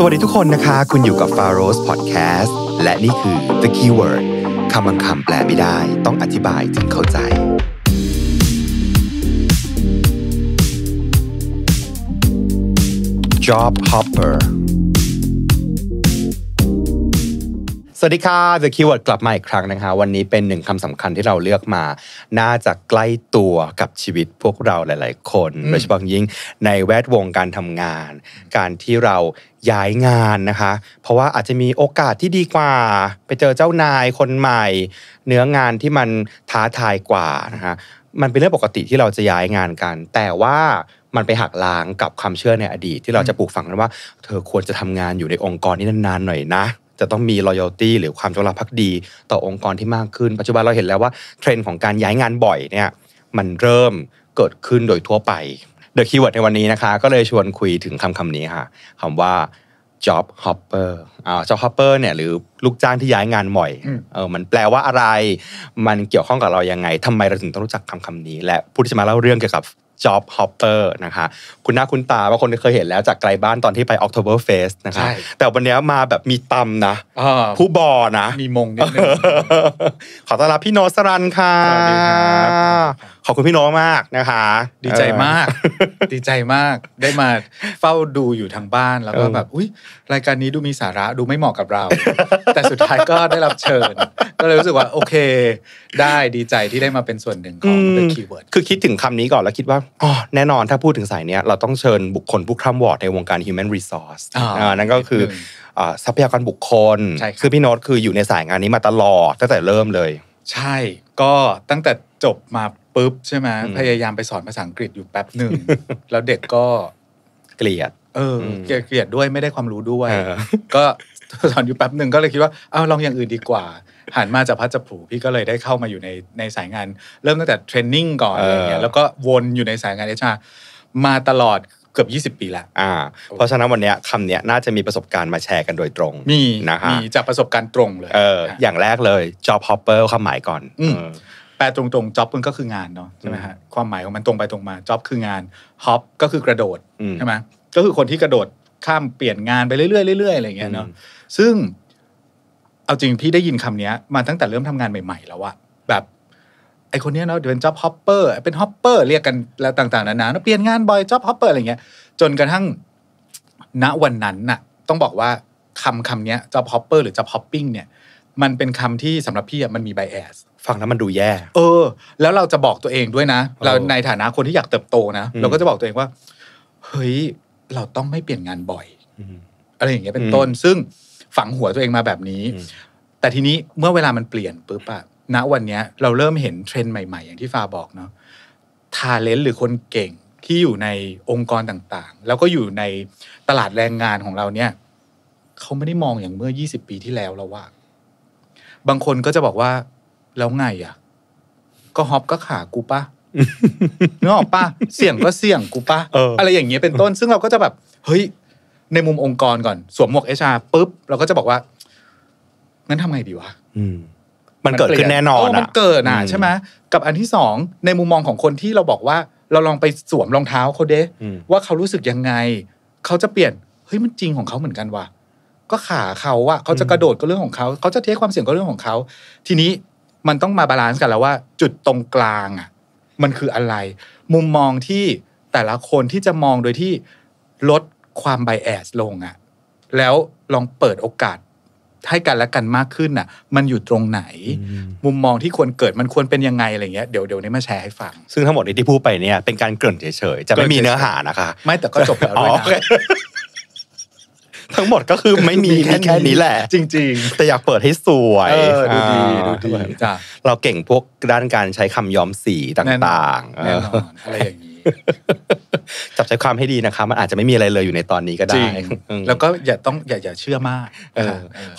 สวัสดีทุกคนนะคะ คุณอยู่กับ f a r o s Podcast และนี่คือ The Keyword คำบางคำแปลไม่ได้ ต้องอธิบายถึงเข้าใจ Job Hopper สวัสดีค่ะ The Keyword กลับมาอีกครั้งนะคะวันนี้เป็นหนึ่งคำสำคัญที่เราเลือกมา น่าจะใกล้ตัวกับชีวิตพวกเราหลาย ๆ คนโดยเฉพาะยิ่งในแวดวงการทำงาน การที่เราย้ายงานนะคะ เพราะว่าอาจจะมีโอกาสที่ดีกว่าไปเจอเจ้านายคนใหม่ เนื้องานที่มันท้าทายกว่านะคะมันเป็นเรื่องปกติที่เราจะย้ายงานกัน แต่ว่ามันไปหักล้างกับความเชื่อในอดีต ที่เราจะปลูกฝังกันว่าเธอควรจะทำงานอยู่ในองค์กรนี้นาน ๆ หน่อยนะจะต้องมี loyalty หรือความจงรักภักดีต่อองค์กรที่มากขึ้น ปัจจุบันเราเห็นแล้วว่าเทรนด์ของการย้ายงานบ่อยเนี่ยมันเริ่มเกิดขึ้นโดยทั่วไปเดอคีย์เวิร์ดในวันนี้นะคะ ก็เลยชวนคุยถึงคำคำนี้ค่ะคำว่า job hopper อ่า job hopper เนี่ยหรือลูกจ้างที่ย้ายงานบ่อยเออมันแปลว่าอะไร มันเกี่ยวข้องกับเรายังไง ทำไมเราถึงต้องรู้จักคำคำนี้และผู้ที่จะมาเล่าเรื่องเกี่ยวกับจ็อบฮอปเปอร์นะคะคุณหน้าคุณตาบางคนเคยเห็นแล้วจากไกลบ้านตอนที่ไปอก c เ o b e r f เฟสนะคะแต่วันนี้มาแบบมีตำนะผู้บอนะ มีมงนิดนึง ขอต้อนรับพี่โนสรันค่ะขอบคุณพี่น้องมากนะคะ ดีใจมาก ดีใจมาก ได้มาเฝ้าดูอยู่ทางบ้านแล้วก็แบบ อุ้ยรายการนี้ดูมีสาระดูไม่เหมาะกับเรา แต่สุดท้ายก็ได้รับเชิญก็เลยรู้สึกว่าโอเค ได้ดีใจที่ได้มาเป็นส่วนหนึ่งของ The Keyword คือคิดถึงคำนี้ก่อนแล้วคิดว่าอ๋อแน่นอน ถ้าพูดถึงสายเนี้ยเราต้องเชิญบุคคลผู้คร่ำวอดในวงการ Human Resource นั่นก็คือทรัพยากรบุคคลคือพี่โน้ตคืออยู่ในสายงานนี้มาตลอดตั้งแต่เริ่มเลย ใช่ก็ตั้งแต่จบมาปุ๊บใช่ไหมพยายามไปสอนภาษาอังกฤษอยู่แป๊บหนึ่งแล้วเด็กก็เกลียดเออเกลียดด้วยไม่ได้ความรู้ด้วยก็สอนอยู่แป๊บหนึ่งก็เลยคิดว่าเอาลองอย่างอื่นดีกว่าหันมาจากพัชผูพี่ก็เลยได้เข้ามาอยู่ในในสายงานเริ่มตั้งแต่เทรนนิ่งก่อนอะไรเงี้ยแล้วก็วนอยู่ในสายงานเอชามาตลอดเกือบ 20 ปีละอ่า เพราะฉะนั้นวันนี้คำเนี้ยน่าจะมีประสบการณ์มาแชร์กันโดยตรงมีนะฮะมีจากประสบการณ์ตรงเลยเออ อย่างแรกเลย job hopper ความหมายก่อนแปลตรงๆจ็อบมันก็คืองานเนาะใช่ไหมฮะความหมายของมันตรงไปตรงมาจ็อบคืองานฮอปก็คือกระโดดใช่ไหมก็คือคนที่กระโดดข้ามเปลี่ยนงานไปเรื่อยๆเรื่อยๆอะไรเงี้ยเนาะซึ่งเอาจริงพี่ได้ยินคำนี้มาตั้งแต่เริ่มทำงานใหม่ ๆ แล้วอะแบบ ไอคนนี้เนาะเป็นจ็อบฮอปเปอร์เป็นฮอปเปอร์เรียกกันแล้วต่างๆนานาเปลี่ยนงานบ่อยจ็อบฮอปเปอร์อะไรเงี้ย จนกระทั่งณวันนั้นน่ะต้องบอกว่าคำคำนี้จ็อบฮอปเปอร์หรือจ็อบฮอปปิ้งเนี่ยมันเป็นคำที่สำหรับพี่มันมีไบแอสฟังแล้วมันดูแย่ เออ แล้วเราจะบอกตัวเองด้วยนะ เราในฐานะคนที่อยากเติบโตนะ เราก็จะบอกตัวเองว่า เฮ้ย เราต้องไม่เปลี่ยนงานบ่อย อะไรอย่างเงี้ยเป็นต้น ซึ่งฝังหัวตัวเองมาแบบนี้ แต่ทีนี้เมื่อเวลามันเปลี่ยนปุ๊บอะณ วันเนี้ย เราเริ่มเห็นเทรนด์ใหม่ๆอย่างที่ฟาบอกเนาะ ทาเลนต์หรือคนเก่งที่อยู่ในองค์กรต่างๆ แล้วก็อยู่ในตลาดแรงงานของเราเนี่ย เขาไม่ได้มองอย่างเมื่อ 20 ปีที่แล้วแล้วว่าบางคนก็จะบอกว่า แล้วไงอ่ะ ก็ฮอปก็ขากูปะนึกออกปะเสี่ยงก็เสี่ยงกูปะอะไรอย่างเงี้ยเป็นต้นซึ่งเราก็จะแบบ เฮ้ย ในมุมองค์กรก่อน สวมหมวกเอชาปุ๊บเราก็จะบอกว่างั้นทำไงดีวะมันเกิดขึ้นแน่นอนมันเกิดนะใช่ไหมกับอันที่สองในมุมมองของคนที่เราบอกว่า เราลองไปสวมรองเท้าเขาเด้ว่าเขารู้สึกยังไงเขาจะเปลี่ยนเฮ้ยมันจริงของเขาเหมือนกันว่ะก็ขาเขาอะเขาจะกระโดดก็เรื่องของเขา เขาจะเทคความเสี่ยงก็เรื่องของเขา ทีนี้มันต้องมาบาลานซ์กันแล้วว่าจุดตรงกลางอะมันคืออะไร มุมมองที่แต่ละคนที่จะมองโดยที่ลดความไบแอสลงอะแล้วลองเปิดโอกาส ให้กันและกันมากขึ้นน่ะ มันอยู่ตรงไหน มุมมองที่ควรเกิดมันควรเป็นยังไงอะไรเงี้ยเดี๋ยวเดี๋ยวนี้มาแชร์ให้ฟัง ซึ่งทั้งหมดนี้ที่พูดไปเนี่ยเป็นการเกริ่นเฉยๆจะไม่มีเนื้อหานะคะ ไม่แต่ก็จบแล้วด้วยนะทั้งหมดก็คือไม่มีแค่นี้แหละ จริงๆ แต่อยากเปิดให้สวยดูดีดูดีจ้ะ เราเก่งพวกด้านการใช้คำย้อมสีต่างๆ แน่นอน อะไรอย่างนี้ จับใจความให้ดีนะคะ มันอาจจะไม่มีอะไรเลยอยู่ในตอนนี้ก็ได้ แล้วก็อย่าต้องอย่าอย่าเชื่อมาก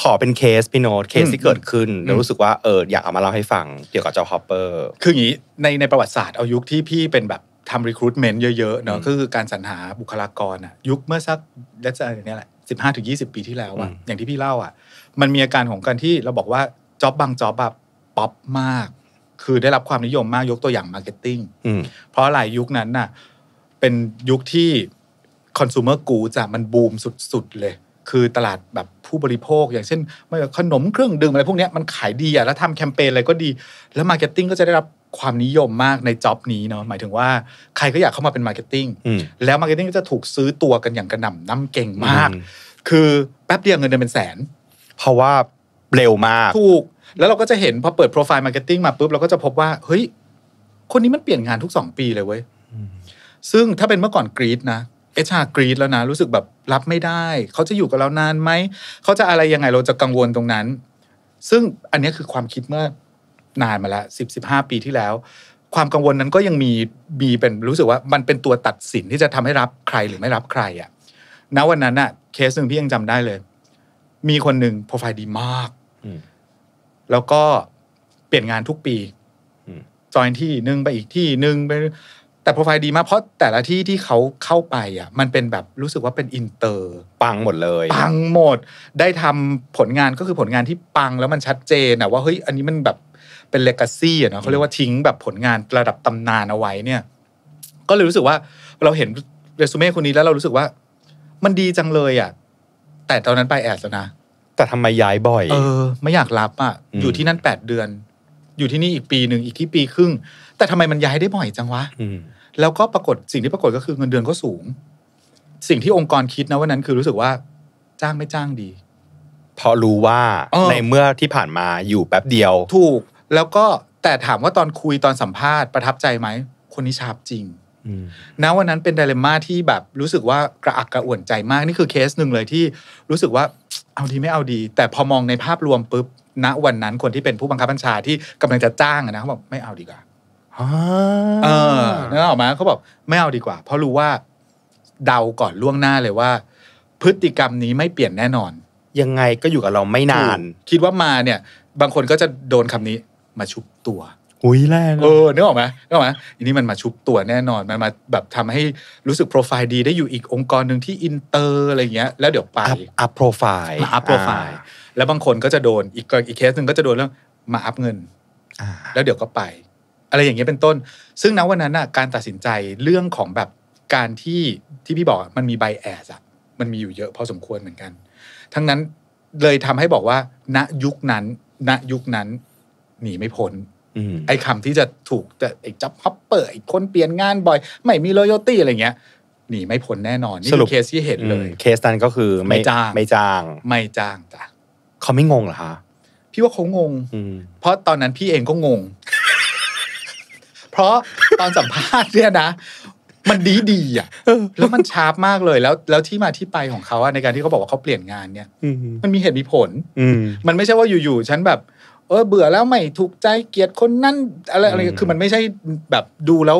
ขอเป็นเคสพี่โน้ตเคสที่เกิดขึ้นแล้วรู้สึกว่าเอออยากเอามาเล่าให้ฟังเกี่ยวกับเจ้าฮอปเปอร์คืออย่างนี้ในในประวัติศาสตร์เอายุคที่พี่เป็นแบบทำรีคูดเมนต์เยอะ ๆ เนาะก็คือการสรรหาบุคลากรอ่ะ ยุคเมื่อสักเดือรเนี้ยแหละสิบห้าถึงยี่สิบปีที่แล้วอะอย่างที่พี่เล่าอะมันมีอาการของการที่เราบอกว่าจ็อบบางจ็อบแบบป๊อปมาก คือได้รับความนิยมมากยกตัวอย่างมาร์เก็ตติ้งเพราะหลายยุคนั้นน่ะเป็นยุคที่คอน sumer กูจะมันบูมสุดๆ เลย คือตลาดแบบผู้บริโภค อย่างเช่นไม่ขนมเครื่องดื่มอะไรพวกนี้ มันขายดีอะแล้วทำแคมเปญอะไรก็ดี แล้วมาร์เก็ตติ้งก็จะได้รับความนิยมมากในจ็อบนี้เนาะหมายถึงว่า ใครก็อยากเข้ามาเป็นมาร์เก็ตติ้งแล้วมาร์เก็ตติ้งก็จะถูกซื้อตัวกันอย่างกระหน่ำน้ำเก่งมาก คือแป๊บเดียวเงินเดือนเป็นแสน เพราะว่าเร็วมากถูก แล้วเราก็จะเห็นพอเปิดโปรไฟล์มาร์เก็ตติ้งมาปุ๊บ เราก็จะพบว่า เฮ้ย คนนี้มันเปลี่ยนงานทุกสองปีเลยเว้ยซึ่งถ้าเป็นเมื่อก่อนกรีดนะเอชากรีดแล้วนะรู้สึกแบบรับไม่ได้ เขาจะอยู่กับเรานานไหมเขาจะอะไรยังไงเราจะกังวลตรงนั้น ซึ่งอันนี้คือความคิดเมื่อนานมาแล้วสิบสิบห้าปีที่แล้ว ความกังวลนั้นก็ยังมีมี เป็นรู้สึกว่ามันเป็นตัวตัดสินที่จะทำให้รับใครหรือไม่รับใครอะ่ะณวันนั้นอะ่ะเคสหนึ่งพี่ยังจำได้เลย มีคนหนึ่งโปรไฟล์ดีมากแล้วก็เปลี่ยนงานทุกปีจอยที่หนึ่งไปอีกที่หนึ่งไปแต่โปรไฟล์ดีมาก เพราะแต่ละที่ที่เขาเข้าไปอ่ะ มันเป็นแบบรู้สึกว่าเป็นอินเตอร์ปังหมดเลยปังหมดได้ทำผลงานก็คือผลงานที่ปังแล้วมันชัดเจนอ่ะว่าเฮ้ยอันนี้มันแบบเป็นเลกาซี่เนาะเขาเรียกว่าทิ้งแบบผลงานระดับตำนานเอาไว้เนี่ย ก็เลยรู้สึกว่าเราเห็นเรซูเม่คนนี้แล้วเรารู้สึกว่า มันดีจังเลยอ่ะแต่ตอนนั้นไปแอดแล้วนะแต่ทำไมย้ายบ่อย เออ ไม่อยากรับอ่ะอยู่ที่นั่นแปดเดือน อยู่ที่นี่อีกปีหนึ่งอีกที่ปีครึ่ง แต่ทำไมมันย้ายได้บ่อยจังวะแล้วก็ปรากฏสิ่งที่ปรากฏก็คือเงินเดือนก็สูง สิ่งที่องค์กรคิดนะวันนั้นคือรู้สึกว่า จ้างไม่จ้างดีเพราะรู้ว่าในเมื่อที่ผ่านมาอยู่แป๊บเดียวถูกแล้วก็แต่ถามว่าตอนคุยตอนสัมภาษณ์ประทับใจไหมคนนี้ชาบจริงณวันนั้นเป็นไดเรม่าที่แบบ รู้สึกว่ากระอักกระอ่วนใจมากนี่คือเคสหนึ่งเลยที่ รู้สึกว่าเอาดีไม่เอาดี แต่พอมองในภาพรวมปุ๊บณวันนั้นคนที่เป็นผู้บังคับบัญชาที่กำลังจะจ้างนะเขาบอกไม่เอาดีกว่าเออนึกออกมาเขาบอกไม่เอาดีกว่า เพราะรู้ว่าเดาก่อนล่วงหน้าเลยว่า พฤติกรรมนี้ไม่เปลี่ยนแน่นอน ยังไงก็อยู่กับเราไม่นาน คิดว่ามาเนี่ย บางคนก็จะโดนคำนี้มาชุบตัวหุยแรงเออนึกออกไหมนึกออกไหมอันนี้มันมาชุบตัวแน่นอน มันมาแบบทำให้รู้สึกโปรไฟล์ดี ได้อยู่อีกองค์กรหนึ่งที่อินเตอร์อะไรเงี้ย แล้วเดี๋ยวไปอัพโปรไฟล์มาอัพโปรไฟล์ แล้วบางคนก็จะโดน อีกอีกเคสหนึ่งก็จะโดนเรื่องมาอัพเงิน แล้วเดี๋ยวก็ไป อะไรอย่างเงี้ยเป็นต้น ซึ่งณวันนั้น่ะการตัดสินใจเรื่องของแบบการที่ที่พี่บอกมันมีไบแอสอะมันมีอยู่เยอะพอสมควรเหมือนกัน ทั้งนั้นเลยทำให้บอกว่าณยุคนั้น ณยุคนั้นหนีไม่พ้นไอ้คำที่จะถูกแต่ไอ้จับฮับเปอร์ไอ้คนเปลี่ยนงานบ่อย ไม่มีรอยตี้อะไรเงี้ยหนีไม่พ้นแน่นอนนี่คือเคสที่เห็นเลยเคสนั้นก็คือ ไม่จ้างไม่จ้างไม่จ้างจ้ะเขาไม่งงเหรอคะพี่ว่าเขางงเพราะตอนนั้นพี่เองก็งง เพราะตอนสัมภาษณ์เนี่ยนะ มันดีดีอ่ะแล้วมันชาร์ปมากเลยแล้ว แล้วที่มาที่ไปของเขาในการที่เขาบอกว่าเขาเปลี่ยนงานเนี่ยมันมีเหตุมีผลมันไม่ใช่ว่าอยู่ๆฉันแบบเออเบื่อแล้วไม่ถูกใจเกลียดคนนั่นอะไรอะไรคือมันไม่ใช่แบบดูแล้ว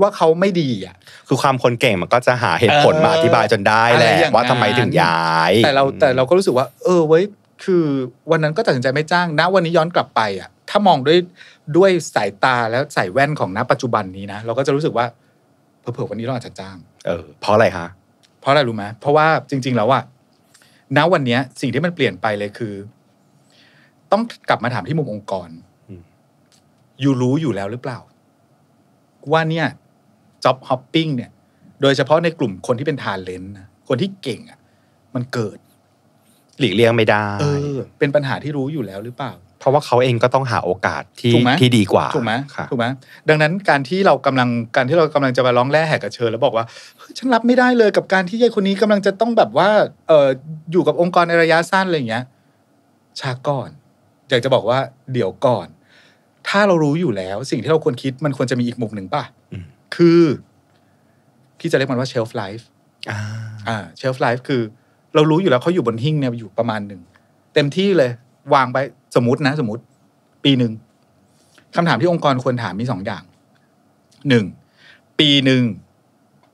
ว่าเขาไม่ดีอ่ะ คือความคนเก่งมันก็จะหาเหตุผลมาอธิบายจนได้แหละว่าทำไมถึงย้ายแต่เราแต่เราก็รู้สึกว่า เออเว้ยคือวันนั้นก็ตัดสินใจไม่จ้างนะวันนี้ย้อนกลับไปอ่ะถ้ามองด้วยด้วยสายตาแล้วใส่แว่นของณปัจจุบันนี้นะเราก็จะรู้สึกว่าเผื่อวันนี้เราอาจจะจ้างเออ เพราะอะไรคะเพราะอะไรรู้ไหมเพราะว่าจริงๆแล้วอ่ะณวันนี้สิ่งที่มันเปลี่ยนไปเลยคือต้องกลับมาถามที่มุมองค์กรอยู่รู้อยู่แล้วหรือเปล่าว่าเนี่ยจ็อบฮอปปิ้งเนี่ย โดยเฉพาะในกลุ่มคนที่เป็นทาเลนต์คนที่เก่งอ่ะ มันเกิด หลีกเลี่ยงไม่ได้เออ เป็นปัญหาที่รู้อยู่แล้วหรือเปล่า เพราะว่าเขาเองก็ต้องหาโอกาสที่ที่ดีกว่า ถูกไหมถูกไหม ดังนั้นการที่เรากำลังการที่เรากำลังจะมาร้องแร่แหกกระเชิญแล้วบอกว่า ฉันรับไม่ได้เลยกับการที่ยายคนนี้กำลังจะต้องแบบว่า เอออยู่กับองค์กรในระยะสั้นอะไรอย่างเงี้ย ชาก่อนอยากจะบอกว่าเดี๋ยวก่อน ถ้าเรารู้อยู่แล้วสิ่งที่เราควรคิดมันควรจะมีอีกมุมหนึ่งป่ะ คือที่จะเรียกมันว่าเชลฟ์ไลฟ์อ่าเชลฟ์ไลฟ์คือ เรารู้อยู่แล้วเขาอยู่บนหิ้งเนี่ยอยู่ประมาณหนึ่งเต็มที่เลย วางไปสมมตินะ สมมติ ปีหนึ่งคำถามที่องค์กรควรถามมีสองอย่างหนึ่งปีหนึ่ง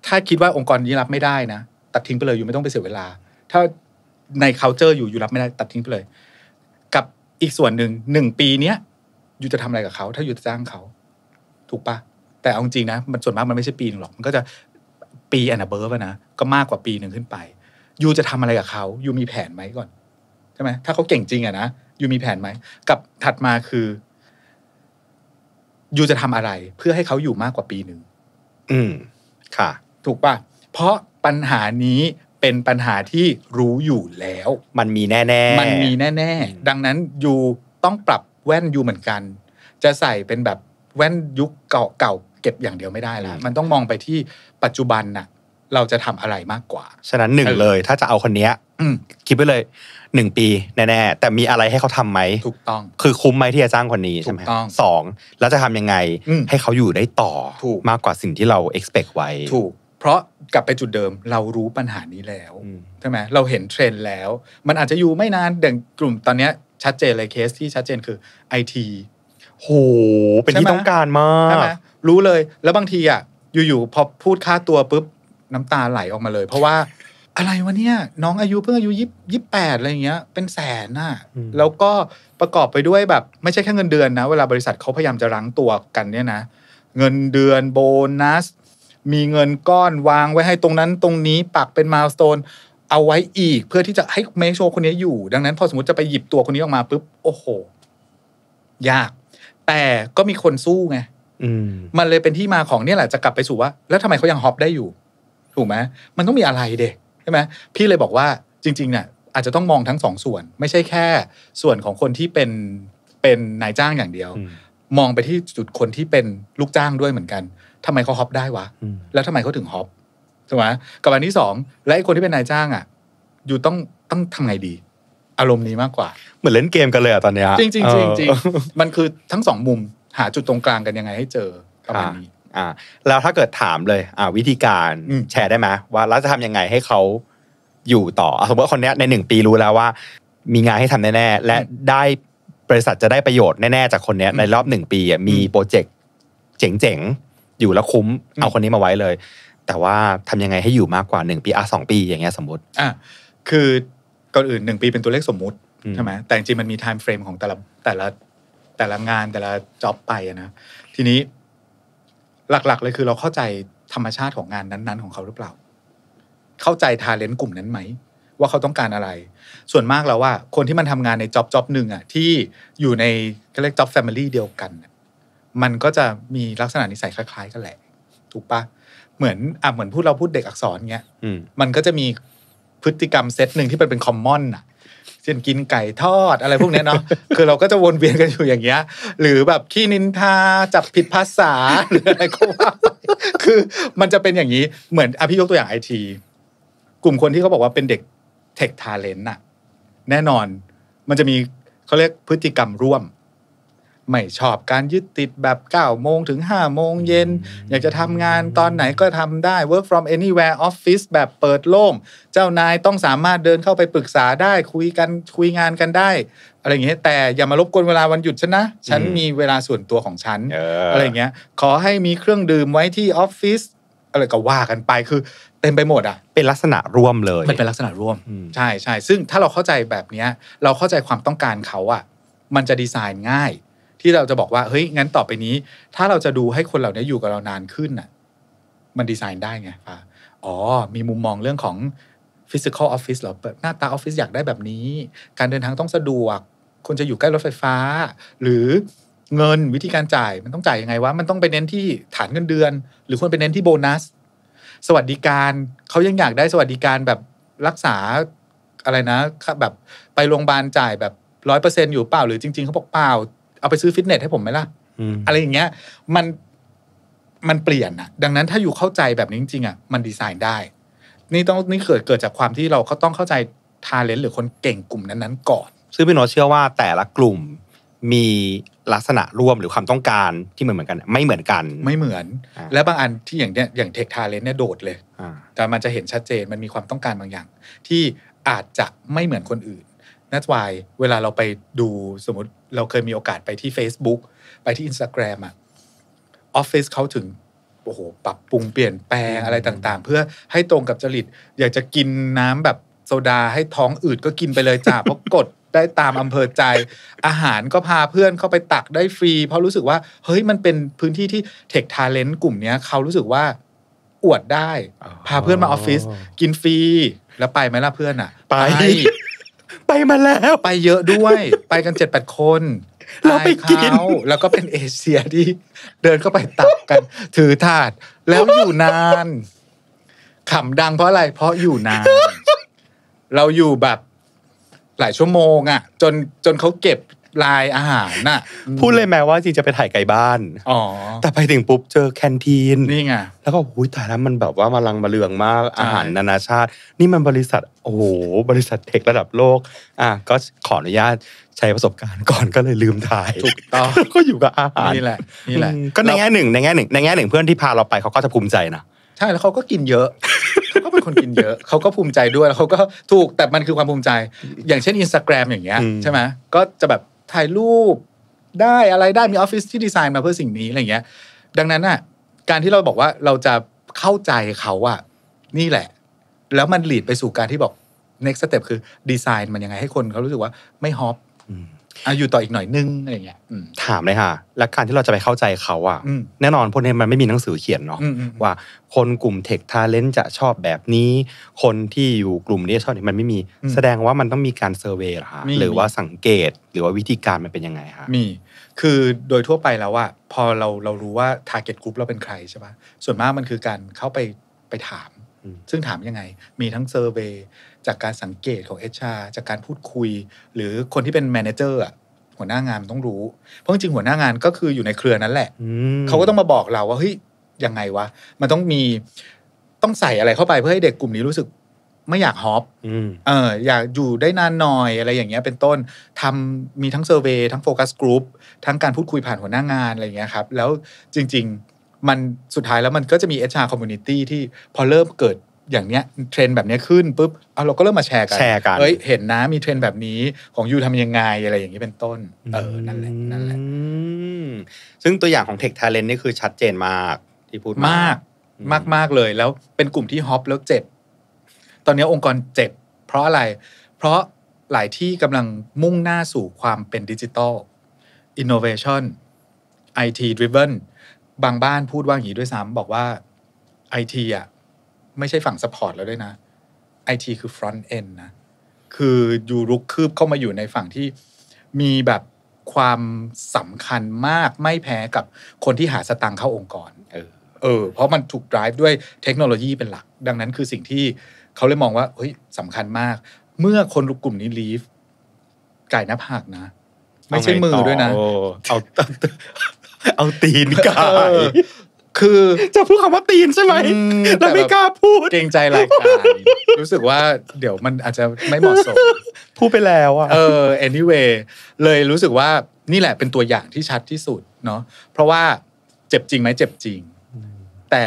ถ้าคิดว่าองค์กรนี้รับไม่ได้นะตัดทิ้งไปเลยอยู่ไม่ต้องไปเสียเวลา ถ้าใน culture อยู่อยู่รับไม่ได้ ตัดทิ้งไปเลยอีกส่วนหนึ่งหนึ่งปีเนี้ยอยู่จะทำอะไรกับเขาถ้าอยู่จะจ้างเขาถูกปะแต่เอาจริงนะมันส่วนมากมันไม่ใช่ปีหนึ่งหรอกมันก็จะ ปีแอนนาเบิร์ฟนะก็มากกว่าปีหนึ่งขึ้นไป ยูจะทำอะไรกับเขายูมีแผนไหมก่อนใช่ไหมถ้าเขาเก่งจริงอะนะยูมีแผนไหมกับถัดมาคือยูจะทำอะไร เพื่อให้เขาอยู่มากกว่าปีหนึ่งอืมค่ะ ถูกปะเพราะปัญหานี้เป็นปัญหาที่รู้อยู่แล้ว มันมีแน่ๆ มันมีแน่ๆ ดังนั้นยูต้องปรับแว่นยูเหมือนกัน จะใส่เป็นแบบแว่นยุคเก่าๆเก็บอย่างเดียวไม่ได้แล้ว มันต้องมองไปที่ปัจจุบันน่ะ เราจะทำอะไรมากกว่า ฉะนั้นหนึ่งเลย ถ้าจะเอาคนเนี้ยคิดไปเลยหนึ่งปีแน่ ๆ แต่มีอะไรให้เขาทํำไหมถูกต้อง คือคุ้มไหมที่จะจ้างคนนี้ใช่ไหมสองแล้วจะทำยังไง ให้เขาอยู่ได้ต่อมากกว่าสิ่งที่เรา expect ไว้ถูกเพราะกลับไปจุดเดิมเรารู้ปัญหานี้แล้วใช่ไหมเราเห็นเทรนด์แล้ว มันอาจจะอยู่ไม่นานเด่งกลุ่มตอนนี้ชัดเจนเลยเคสที่ชัดเจนคือไอทีโหเป็นที่ต้องการมากใช่ไหมรู้เลยแล้วบางทีอ่ะอยู่ๆพอพูดค่าตัวปุ๊บน้ำตาไหลออกมาเลย เพราะว่าอะไรวะเนี่ยน้องอายุเพิ่งอายุยี่ยี่แปดอะไรเงี้ย เป็นแสนน่ะ แล้วก็ประกอบไปด้วยแบบ ไม่ใช่แค่เงินเดือนนะ เวลาบริษัทเขาพยายามจะรั้งตัวกันเนี่ยนะเงินเดือนโบนัสมีเงินก้อนวางไว้ให้ตรงนั้น ตรงนี้ปักเป็นมาสเตน เอาไว้อีก เพื่อที่จะให้เมโชคนนี้อยู่ดังนั้นพอสมมติจะไปหยิบตัวคนนี้ออกมาปุ๊บ โอ้โหยาก แต่ก็มีคนสู้ไงมันเลยเป็นที่มาของเนี่ยแหละจะกลับไปสู่ว่า แล้วทำไมเขายังฮอปได้อยู่ ถูกไหมมันต้องมีอะไรเด็กใช่ไหมพี่เลยบอกว่าจริงๆเนี่ยอาจจะต้องมองทั้งสองส่วน ไม่ใช่แค่ ส่วนของคนที่เป็นเป็นนายจ้างอย่างเดียว มองไปที่จุดคนที่เป็นลูกจ้างด้วยเหมือนกันทำไมเขาฮอปได้วะ แล้วทำไมเขาถึงฮอปใช่ไหมกับอันที่สอง และไอ้คนที่เป็นนายจ้าง อ่ะ อยู่ต้อง ต้องทำไงดี อารมณ์นี้มากกว่า เหมือนเล่นเกมกันเลยอ่ะตอนเนี้ย จริงจริงจริงมันคือทั้งสองมุมหาจุดตรงกลางกันยังไงให้เจอประมาณนี้อ่าแล้วถ้าเกิดถามเลย อ่าวิธีการแชร์ได้ไหมว่าเราจะทำยังไงให้เขาอยู่ต่อ สมมติว่าคนนี้ในหนึ่งปีรู้แล้วว่า มีงานให้ทำแน่่และได้บริษัทจะได้ประโยชน์แน่ๆจากคนนี้ในรอบหนึ่งปี มีโปรเจกต์เจ๋งอยู่แล้วคุ้มเอาคนนี้มาไว้เลย แต่ว่าทำยังไงให้อยู่มากกว่า 1 ปีอ่ะสปีอย่างเงี้ยสมมติอ่ะคือก่อนอื่น 1 ปีเป็นตัวเลขสมมุติใช่ไหมแต่จริงมันมีไทม์เฟรมของแต่ละ แต่ละแต่ละงานแต่ละจ็อบไปนะทีนี้หลักๆเลยคือเราเข้าใจธรรมชาติของงานนั้นๆของเขาหรือเปล่า เข้าใจทาเลนต์กลุ่มนั้นไหม ว่าเขาต้องการอะไร ส่วนมากแล้วว่า คนที่มันทำงานในจ็อบจ็อบหนึ่งอ่ะที่อยู่ในก็เรียกจ็อบแฟมิลี่เดียวกันมันก็จะมีลักษณะนิสัยคล้ายๆกันแหละ ถูกปะเหมือนอ่ะ เหมือนพูดเราพูดเด็กอักษรเงี้ยมันก็จะมีพฤติกรรมเซตหนึ่งที่มันเป็นคอมมอนอ่ะเช่นกินไก่ทอดอะไรพวกนี้เนาะคือเราก็จะวนเวียนกันอยู่อย่างเงี้ยหรือแบบ ขี้นินทา จับผิดภาษาหรืออะไรก็ว่า คือมันจะเป็นอย่างนี้เหมือนอพี่ยกตัวอย่างไอทีกลุ่มคนที่เขาบอกว่าเป็นเด็กเทคทาเลนต์น่ะแน่นอน มันจะมีเขาเรียกพฤติกรรมร่วมไม่ชอบการยึดติดแบบ 9 โมงถึง 5 โมงเย็น อยากจะทำงานตอนไหนก็ทำได้ work from anywhere office แบบเปิดโล่งเจ้านายต้องสามารถเดินเข้าไปปรึกษาได้คุยกันคุยงานกันได้อะไรอย่างเงี้ยแต่อย่ามารบกวนเวลาวันหยุดฉันนะ ฉันมีเวลาส่วนตัวของฉันอะไรอย่างเงี้ยขอให้มีเครื่องดื่มไว้ที่ออฟฟิศอะไรก็ว่ากันไปคือ เต็มไปหมดอ่ะ เป็นลักษณะร่วมเลยมันเป็นลักษณะร่วมใช่ใช่ซึ่งถ้าเราเข้าใจแบบเนี้ยเราเข้าใจความต้องการเขาอ่ะมันจะดีไซน์ง่ายที่เราจะบอกว่าเฮ้ย งั้นต่อไปนี้ ถ้าเราจะดูให้คนเหล่านี้อยู่กับเรานานขึ้นน่ะมันดีไซน์ได้ไง้าอ๋อมีมุมมองเรื่องของฟิสิกอลออฟฟิศหรอหน้าตาออฟฟิศอยากได้แบบนี้ การเดินทางต้องสะดวก คนจะอยู่ใกล้รถไฟฟ้า หรือเงินวิธีการจ่ายมันต้องจ่ายยังไงวะ มันต้องไปเน้นที่ฐานเงินเดือน หรือควรไปเน้นที่โบนัสสวัสดิการเขายังอยากได้สวัสดิการแบบรักษาอะไรนะแบบไปโรงพยาบาลจ่ายแบบร้อยเปอร์เซ็นอยู่เปล่าหรือจริงๆเขาบอกเปล่าเอาไปซื้อฟิตเนสให้ผมไหมล่ะ อะไรอย่างเงี้ยมัน มันเปลี่ยนอะดังนั้นถ้าอยู่เข้าใจแบบนี้จริงๆอะมันดีไซน์ได้ นี่ต้องนี่เกิดเกิดจากความที่เราก็ต้องเข้าใจทาเลนต์หรือคนเก่งกลุ่มนั้นๆก่อนซึ่งพี่นอเชื่อว่าแต่ละกลุ่มมีลักษณะร่วมหรือความต้องการที่เหมือนเหมือนกัน ไม่เหมือนกันไม่เหมือน และบางอันที่อย่างเนี้ยอย่างเทคทาเลนต์เนี่ยโดดเลยแต่มันจะเห็นชัดเจนมันมีความต้องการบางอย่าง ที่อาจจะไม่เหมือนคนอื่นนั่นวายเวลาเราไปดูสมมติเราเคยมีโอกาสไปที่ Facebook ไปที่ Instagram อะออฟฟิศเขาถึง โอ้โห ปรับปรุงเปลี่ยนแปลงอะไรต่างๆ เพื่อให้ตรงกับจริตอยากจะกินน้ำแบบโซดาให้ท้องอืดก็กินไปเลยจ้าเพราะกดได้ตามอำเภอใจ อาหารก็พาเพื่อนเข้าไปตักได้ฟรี เพราะรู้สึกว่าเฮ้ยมันเป็นพื้นที่ที่เทคทาเลนต์กลุ่มเนี้ยเขารู้สึกว่าอวดได้ พาเพื่อนมาออฟฟิศกินฟรีแล้วไปไหมล่ะเพื่อนอ่ะไปไปมาแล้วไปเยอะด้วย ไปกันเจ็ดแปดคน เราไปกิน แล้วก็เป็นเอเชียที่เดินเข้าไปตักกัน ถือถาด แล้วอยู่นานขำดังเพราะอะไร เพราะอยู่นาน เราอยู่แบบหลายชั่วโมงอ่ะจนจนเขาเก็บลายอาหารน่ะ พูดเลยแม้ว่าจริงจะไปถ่ายไก่บ้าน อ๋อ แต่ไปถึงปุ๊บเจอแคนทีนนี่ไง แล้วก็หู้ยแต่แล้วมันแบบว่ามาลังมาเลืองมาก อาหารนานาชาติ นี่มันบริษัทโอ้บริษัทเทคระดับโลก อ่ะ ก็ขออนุญาตใช้ประสบการณ์ก่อนก็เลยลืมถ่ายถูกต้อง ก็อยู่กับอาหารนี่แหละนี่แหละก็ในแง่หนึ่งในแง่หนึ่งในแง่หนึ่งเพื่อนที่พาเราไปเขาก็จะภูมิใจนะใช่แล้วเขาก็กินเยอะเขาก็เป็นคนกินเยอะเขาก็ภูมิใจด้วยแล้วเขาก็ถูกแต่มันคือความภูมิใจ อย่างเช่นอินสตาแกรมอย่างเงี้ยใช่ไหมก็จะแบบถ่ายรูปได้อะไรได้มีออฟฟิศที่ดีไซน์มาเพื่อสิ่งนี้อะไรเงี้ย ดังนั้นอ่ะ การที่เราบอกว่าเราจะเข้าใจเขาอ่ะนี่แหละ แล้วมันหลีดไปสู่การที่บอก next step คือ ดีไซน์มันยังไงให้คนเขารู้สึกว่าไม่ฮอปอ่ะอยู่ต่ออีกหน่อยนึงอะไรเงี้ยถามเลยค่ะ และการที่เราจะไปเข้าใจเขาอ่ะแน่นอนพวกนี้มันไม่มีหนังสือเขียนเนาะว่าคนกลุ่มเทคทาเลนต์จะชอบแบบนี้ คนที่อยู่กลุ่มนี้ชอบนี่มันไม่มีแสดงว่ามันต้องมีการเซอร์เวย์หรอคะหรือว่าสังเกตหรือว่าวิธีการมันเป็นยังไงคะมีคือโดยทั่วไปแล้วว่าพอเราเรารู้ว่าทาร์เก็ตกลุ่มเราเป็นใครใช่ปะส่วนมากมันคือการเข้าไปไปถาม ซึ่งถามยังไงมีทั้งเซอร์เวยจากการสังเกตของเอชาจากการพูดคุยหรือคนที่เป็นแมเนเจอร์หัวหน้างานต้องรู้ เพราะจริงหัวหน้างานก็คืออยู่ในเครือนั้นแหละเขาก็ต้องมาบอกเราว่า เฮ้ย ยังไงวะ มันต้องมีต้องใส่อะไรเข้าไปเพื่อให้เด็กกลุ่มนี้รู้สึกไม่อยากฮอปเอออยากอยู่ได้นานหน่อยอะไรอย่างเงี้ยเป็นต้นทำมีทั้งเซอร์เวยทั้งโฟกัสกลุ่มทั้งการพูดคุยผ่านหัวหน้างานอะไรอย่างเงี้ยครับ แล้วจริง ๆมันสุดท้ายแล้วมันก็จะมี HR Community ที่พอเริ่มเกิดอย่างเนี้ยเทรนแบบเนี้ยขึ้นปุ๊บเอาเราก็เริ่มมาแชร์กันแชร์กัน เฮ้ยเห็นนะ มีเทรนแบบนี้ของยูทำยังไงอะไรอย่างนี้เป็นต้น เออ นั่นแหละ นั่นแหละซึ่งตัวอย่างของเทคทาเลนต์นี่คือชัดเจนมาก ที่พูดมาก มากมากเลยแล้วเป็นกลุ่มที่ฮอปแล้วเจ็บ ตอนนี้องค์กรเจ็บ เพราะอะไร เพราะหลายที่กำลังมุ่งหน้าสู่ความเป็นดิจิตอลอินโนเวชั่นไอทีดริเวนบางบ้านพูดว่าอย่างนี้ด้วยซ้ำบอกว่าไอทีอ่ะไม่ใช่ฝั่งซัพพอร์ตแล้วด้วยนะไอทีคือฟรอนต์เอนนะ คือ อยู่รุกคืบเข้ามาอยู่ในฝั่งที่มีแบบความสำคัญมากไม่แพ้กับคนที่หาสตังค์เข้าองค์กรเออเออ เพราะมันถูกดライブด้วยเทคโนโลยีเป็นหลัก ดังนั้นคือสิ่งที่ เขาเลยมองว่าเฮ้ยสำคัญมาก เมื่อคนกลุ่มนี้ลีฟไก่ยน้บผักนะ ไม่ใช่มือด้วยนะ เอาเอาตีนกายคือจะพูดคำว่าตีนใช่ไหมเราไม่กล้าพูด เกรงใจรายการรู้สึกว่าเดี๋ยวมันอาจจะไม่เหมาะสมพูดไปแล้วอ่ะเออ anyway เลยรู้สึกว่านี่แหละเป็นตัวอย่างที่ชัดที่สุดเนาะเพราะว่าเจ็บจริงไหมเจ็บจริง แต่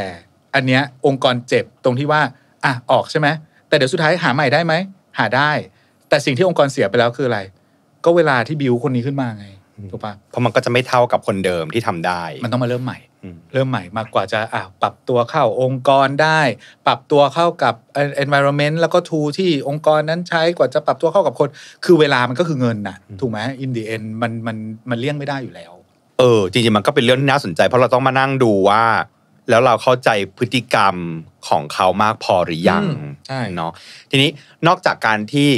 อันเนี้ยองค์กรเจ็บตรงที่ว่า อ่ะออกใช่ไหม แต่เดี๋ยวสุดท้ายหาใหม่ได้ไหมหาได้ แต่สิ่งที่องค์กรเสียไปแล้วคืออะไร ก็เวลาที่บิวคนนี้ขึ้นมาไงถูกปะเพราะมันก็จะไม่เท่ากับคนเดิมที่ทำได้ มันต้องมาเริ่มใหม่เริ่มใหม่มากกว่าจะอ่าปรับตัวเข้าองค์กรได้ ปรับตัวเข้ากับ environment แล้วก็ทูที่องค์กรนั้นใช้กว่าจะปรับตัวเข้ากับคน คือเวลามันก็คือเงินนะถูกไหมินดีเอ็นมันมันมันเลี่ยงไม่ได้อยู่แล้ว เออ จริงๆ มันก็เป็นเรื่องที่น่าสนใจ เพราะเราต้องมานั่งดูว่า แล้วเราเข้าใจพฤติกรรมของเขามากพอหรือยังใช่เนาะทีนี้นอกจากการที่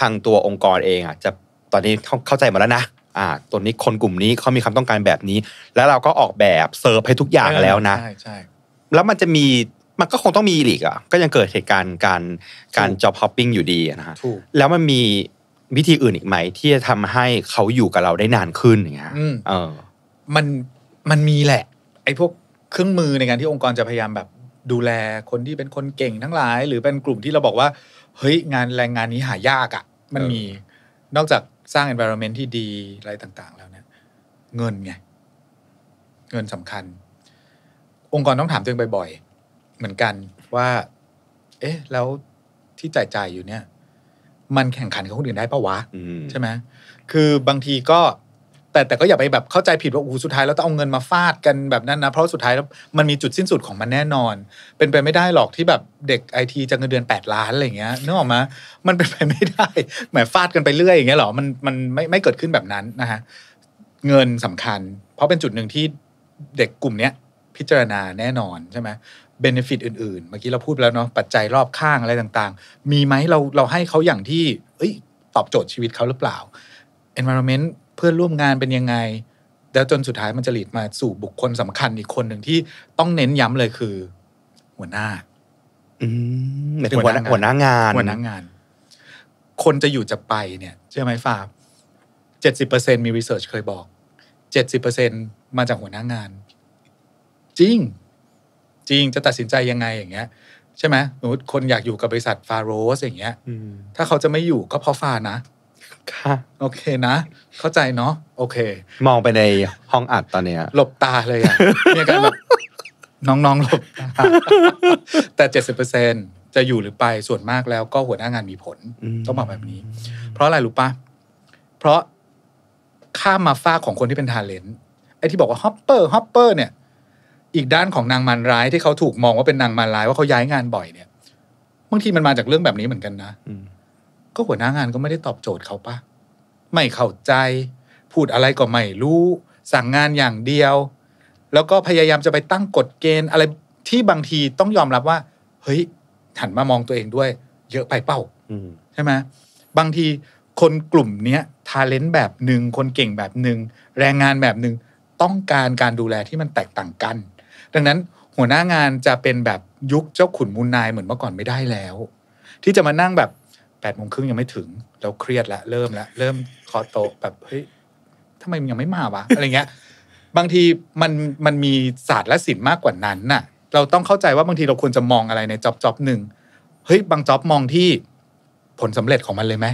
ทางตัวองค์กรเองอ่ะจะตอนนี้เข้าใจหมดแล้วนะอ่าตัวนี้คนกลุ่มนี้เขามีความต้องการแบบนี้ แล้วเราก็ออกแบบเซิร์ฟให้ทุกอย่างแล้วนะใช่ใช่แล้วมันจะมีมันก็คงต้องมีหลีกอ่ะก็ยังเกิดเหตุการณ์การการจ็อบฮอปปิ้งอยู่ดีนะฮะถูกแล้วมันมีวิธีอื่นอีกไหม ที่จะทำให้เขาอยู่กับเราได้นานขึ้นอย่างเงี้ยเออมันมันมีแหละ ไอ้พวกเครื่องมือในการที่องค์กรจะพยายามแบบดูแลคนที่เป็นคนเก่งทั้งหลาย หรือเป็นกลุ่มที่เราบอกว่า เฮ้ย งานแรงงานนี้หายากอ่ะ มันมีนอกจากสร้าง environment ที่ดีอะไรต่างๆ แล้วเนี่ยเงินไง เงินสำคัญ องค์กรต้องถามตัวเองบ่อย ๆ เหมือนกันว่า เอ๊ะ แล้วที่จ่ายจ่ายอยู่เนี่ย มันแข่งขันกับคนอื่นได้ปะวะ ใช่ไหมคือบางทีก็แต่แต่ก็อย่าไปแบบเข้าใจผิดว่าโอ้สุดท้ายเราต้องเอาเงินมาฟาดกันแบบนั้นนะเพราะสุดท้ายแล้วมันมีจุดสิ้นสุดของมันแน่นอนเป็นไปไม่ได้หรอกที่แบบเด็กไอทีจะเงินเดือน 8 ล้านอะไรเงี้ยนึกออกมามันเป็นไปไม่ได้แหมฟาดกันไปเรื่อยอย่างเงี้ยหรอมันมันไม่ไม่เกิดขึ้นแบบนั้นนะฮะเงินสำคัญ เพราะเป็นจุดหนึ่งที่เด็กกลุ่มเนี้ยพิจารณาแน่นอนใช่ไหมเบนฟิตอื่นๆ เมื่อกี้เราพูดแล้วเนาะปัจจัยรอบข้างอะไรต่างๆ มีไหมเราเราให้เขาอย่างที่ เอ้ย ตอบโจทย์ชีวิตเขาหรือเปล่า Environment พื่อนร่วมงานเป็นยังไง แล้วจนสุดท้ายมันจะหลีดมาสู่บุคคลสำคัญอีกคนหนึ่งที่ต้องเน้นย้ำเลยคือ หัวหน้าหัวหถึงหัวหน้างาน หัวหน้างาน คนจะอยู่จะไปเนี่ย เชื่อไหมฟ้าเจ็ดสิบเปอร์เซ็นมีรีเสิร์ชเคยบอกเจ็ดสิบเปอร์เซ็นมาจากหัวหน้างาน จริง จริงจะตัดสินใจยังไงอย่างเงี้ย ใช่ไหมสมมติคนอยากอยู่กับบริษัทฟาโรสอย่างเงี้ยถ้าเขาจะไม่อยู่ก็เพราะฟานะค่ะ โอเคนะ เข้าใจเนาะโอเค มองไปในห้องอัดตอนเนี้ยหลบตาเลยอ่ะเนี่ยกันแบบน้องๆหลบตาแต่เจ็ดสิบเปอร์เซ็นจะอยู่หรือไปส่วนมากแล้วก็หัวหน้างานมีผลต้องบอกแบบนี้ เพราะอะไรรู้ปะเพราะข้ามมาฝ้าของคนที่เป็นทาเลนต์ไอ้ที่บอกว่าฮอปเปอร์ฮอปเปอร์ เนี่ย อีกด้านของนางมันร้ายที่เขาถูกมองว่าเป็นนางมันร้าย ว่าเขาย้ายงานบ่อยเนี่ยบางทีมันมาจากเรื่องแบบนี้เหมือนกันนะก็หัวหน้างานก็ไม่ได้ตอบโจทย์เขาปะไม่เข้าใจ พูดอะไรก็ไม่รู้ สั่งงานอย่างเดียว แล้วก็พยายามจะไปตั้งกฎเกณฑ์อะไรที่บางทีต้องยอมรับว่า เฮ้ยหันมามองตัวเองด้วย เยอะไปเป้าใช่ไหมบางทีคนกลุ่มเนี้ยทาเลนต์แบบหนึ่งคนเก่งแบบหนึ่งแรงงานแบบหนึ่งต้องการการดูแลที่มันแตกต่างกัน ดังนั้นหัวหน้างานจะเป็นแบบยุคเจ้าขุนมูลนายเหมือนเมื่อก่อนไม่ได้แล้ว ที่จะมานั่งแบบแปดโมงครึ่งยังไม่ถึง เราเครียดละเริ่มละเริ่มคอโตแบบเฮ้ยทำไมมันยังไม่มาวะอะไรเงี้ย บางทีมันมันมีศาสตร์และศิลป์มากกว่านั้นน่ะ เราต้องเข้าใจว่าบางทีเราควรจะมองอะไรในจ็อบจ็อบหนึ่งเฮ้ยบางจ็อบมองที่ผลสำเร็จของมันเลยไหม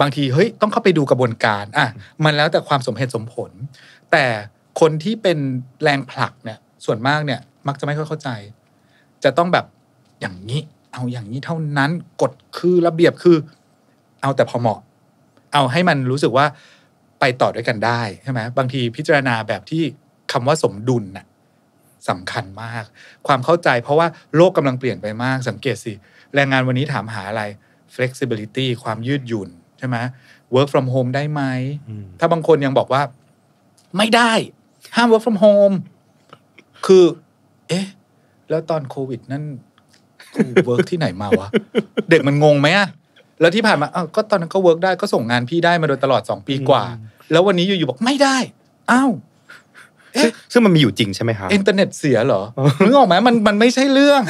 บางทีเฮ้ยต้องเข้าไปดูกระบวนการ อ่ะ มันแล้วแต่ความสมเหตุสมผล แต่คนที่เป็นแรงผลักเนี่ย ส่วนมากเนี่ย มักจะไม่ค่อยเข้าใจ จะต้องแบบอย่างนี้เอาอย่างนี้เท่านั้นกฎคือระเบียบคือ เอาแต่พอเหมาะ เอาให้มันรู้สึกว่าไปต่อด้วยกันได้ ใช่ไหมบางทีพิจารณาแบบที่คำว่าสมดุลน่ะสำคัญมาก ความเข้าใจเพราะว่า โลกกำลังเปลี่ยนไปมากสังเกตสิ แรงงานวันนี้ถามหาอะไร flexibility ความยืดหยุ่น ใช่ไหม work from home ได้ไหม ถ้าบางคนยังบอกว่า ไม่ได้ห้าม work from home คือ เอ๊ะแล้วตอนโควิด นั่นเวิร์กที่ไหนมาวะ เด็กมันงงไหมอะแล้วที่ผ่านมาอ้าวก็ตอนนั้นก็เวิร์กได้ก็ส่งงานพี่ได้มาโดยตลอดสองปีกว่า แล้ววันนี้อยู่ ๆ บอกไม่ได้อ้าวซึ่งซึ่งมันมีอยู่จริงใช่ไหมครับอินเทอร์เน็ตเสียเหรอมึงออกไหมมันมันไม่ใช่เรื่อง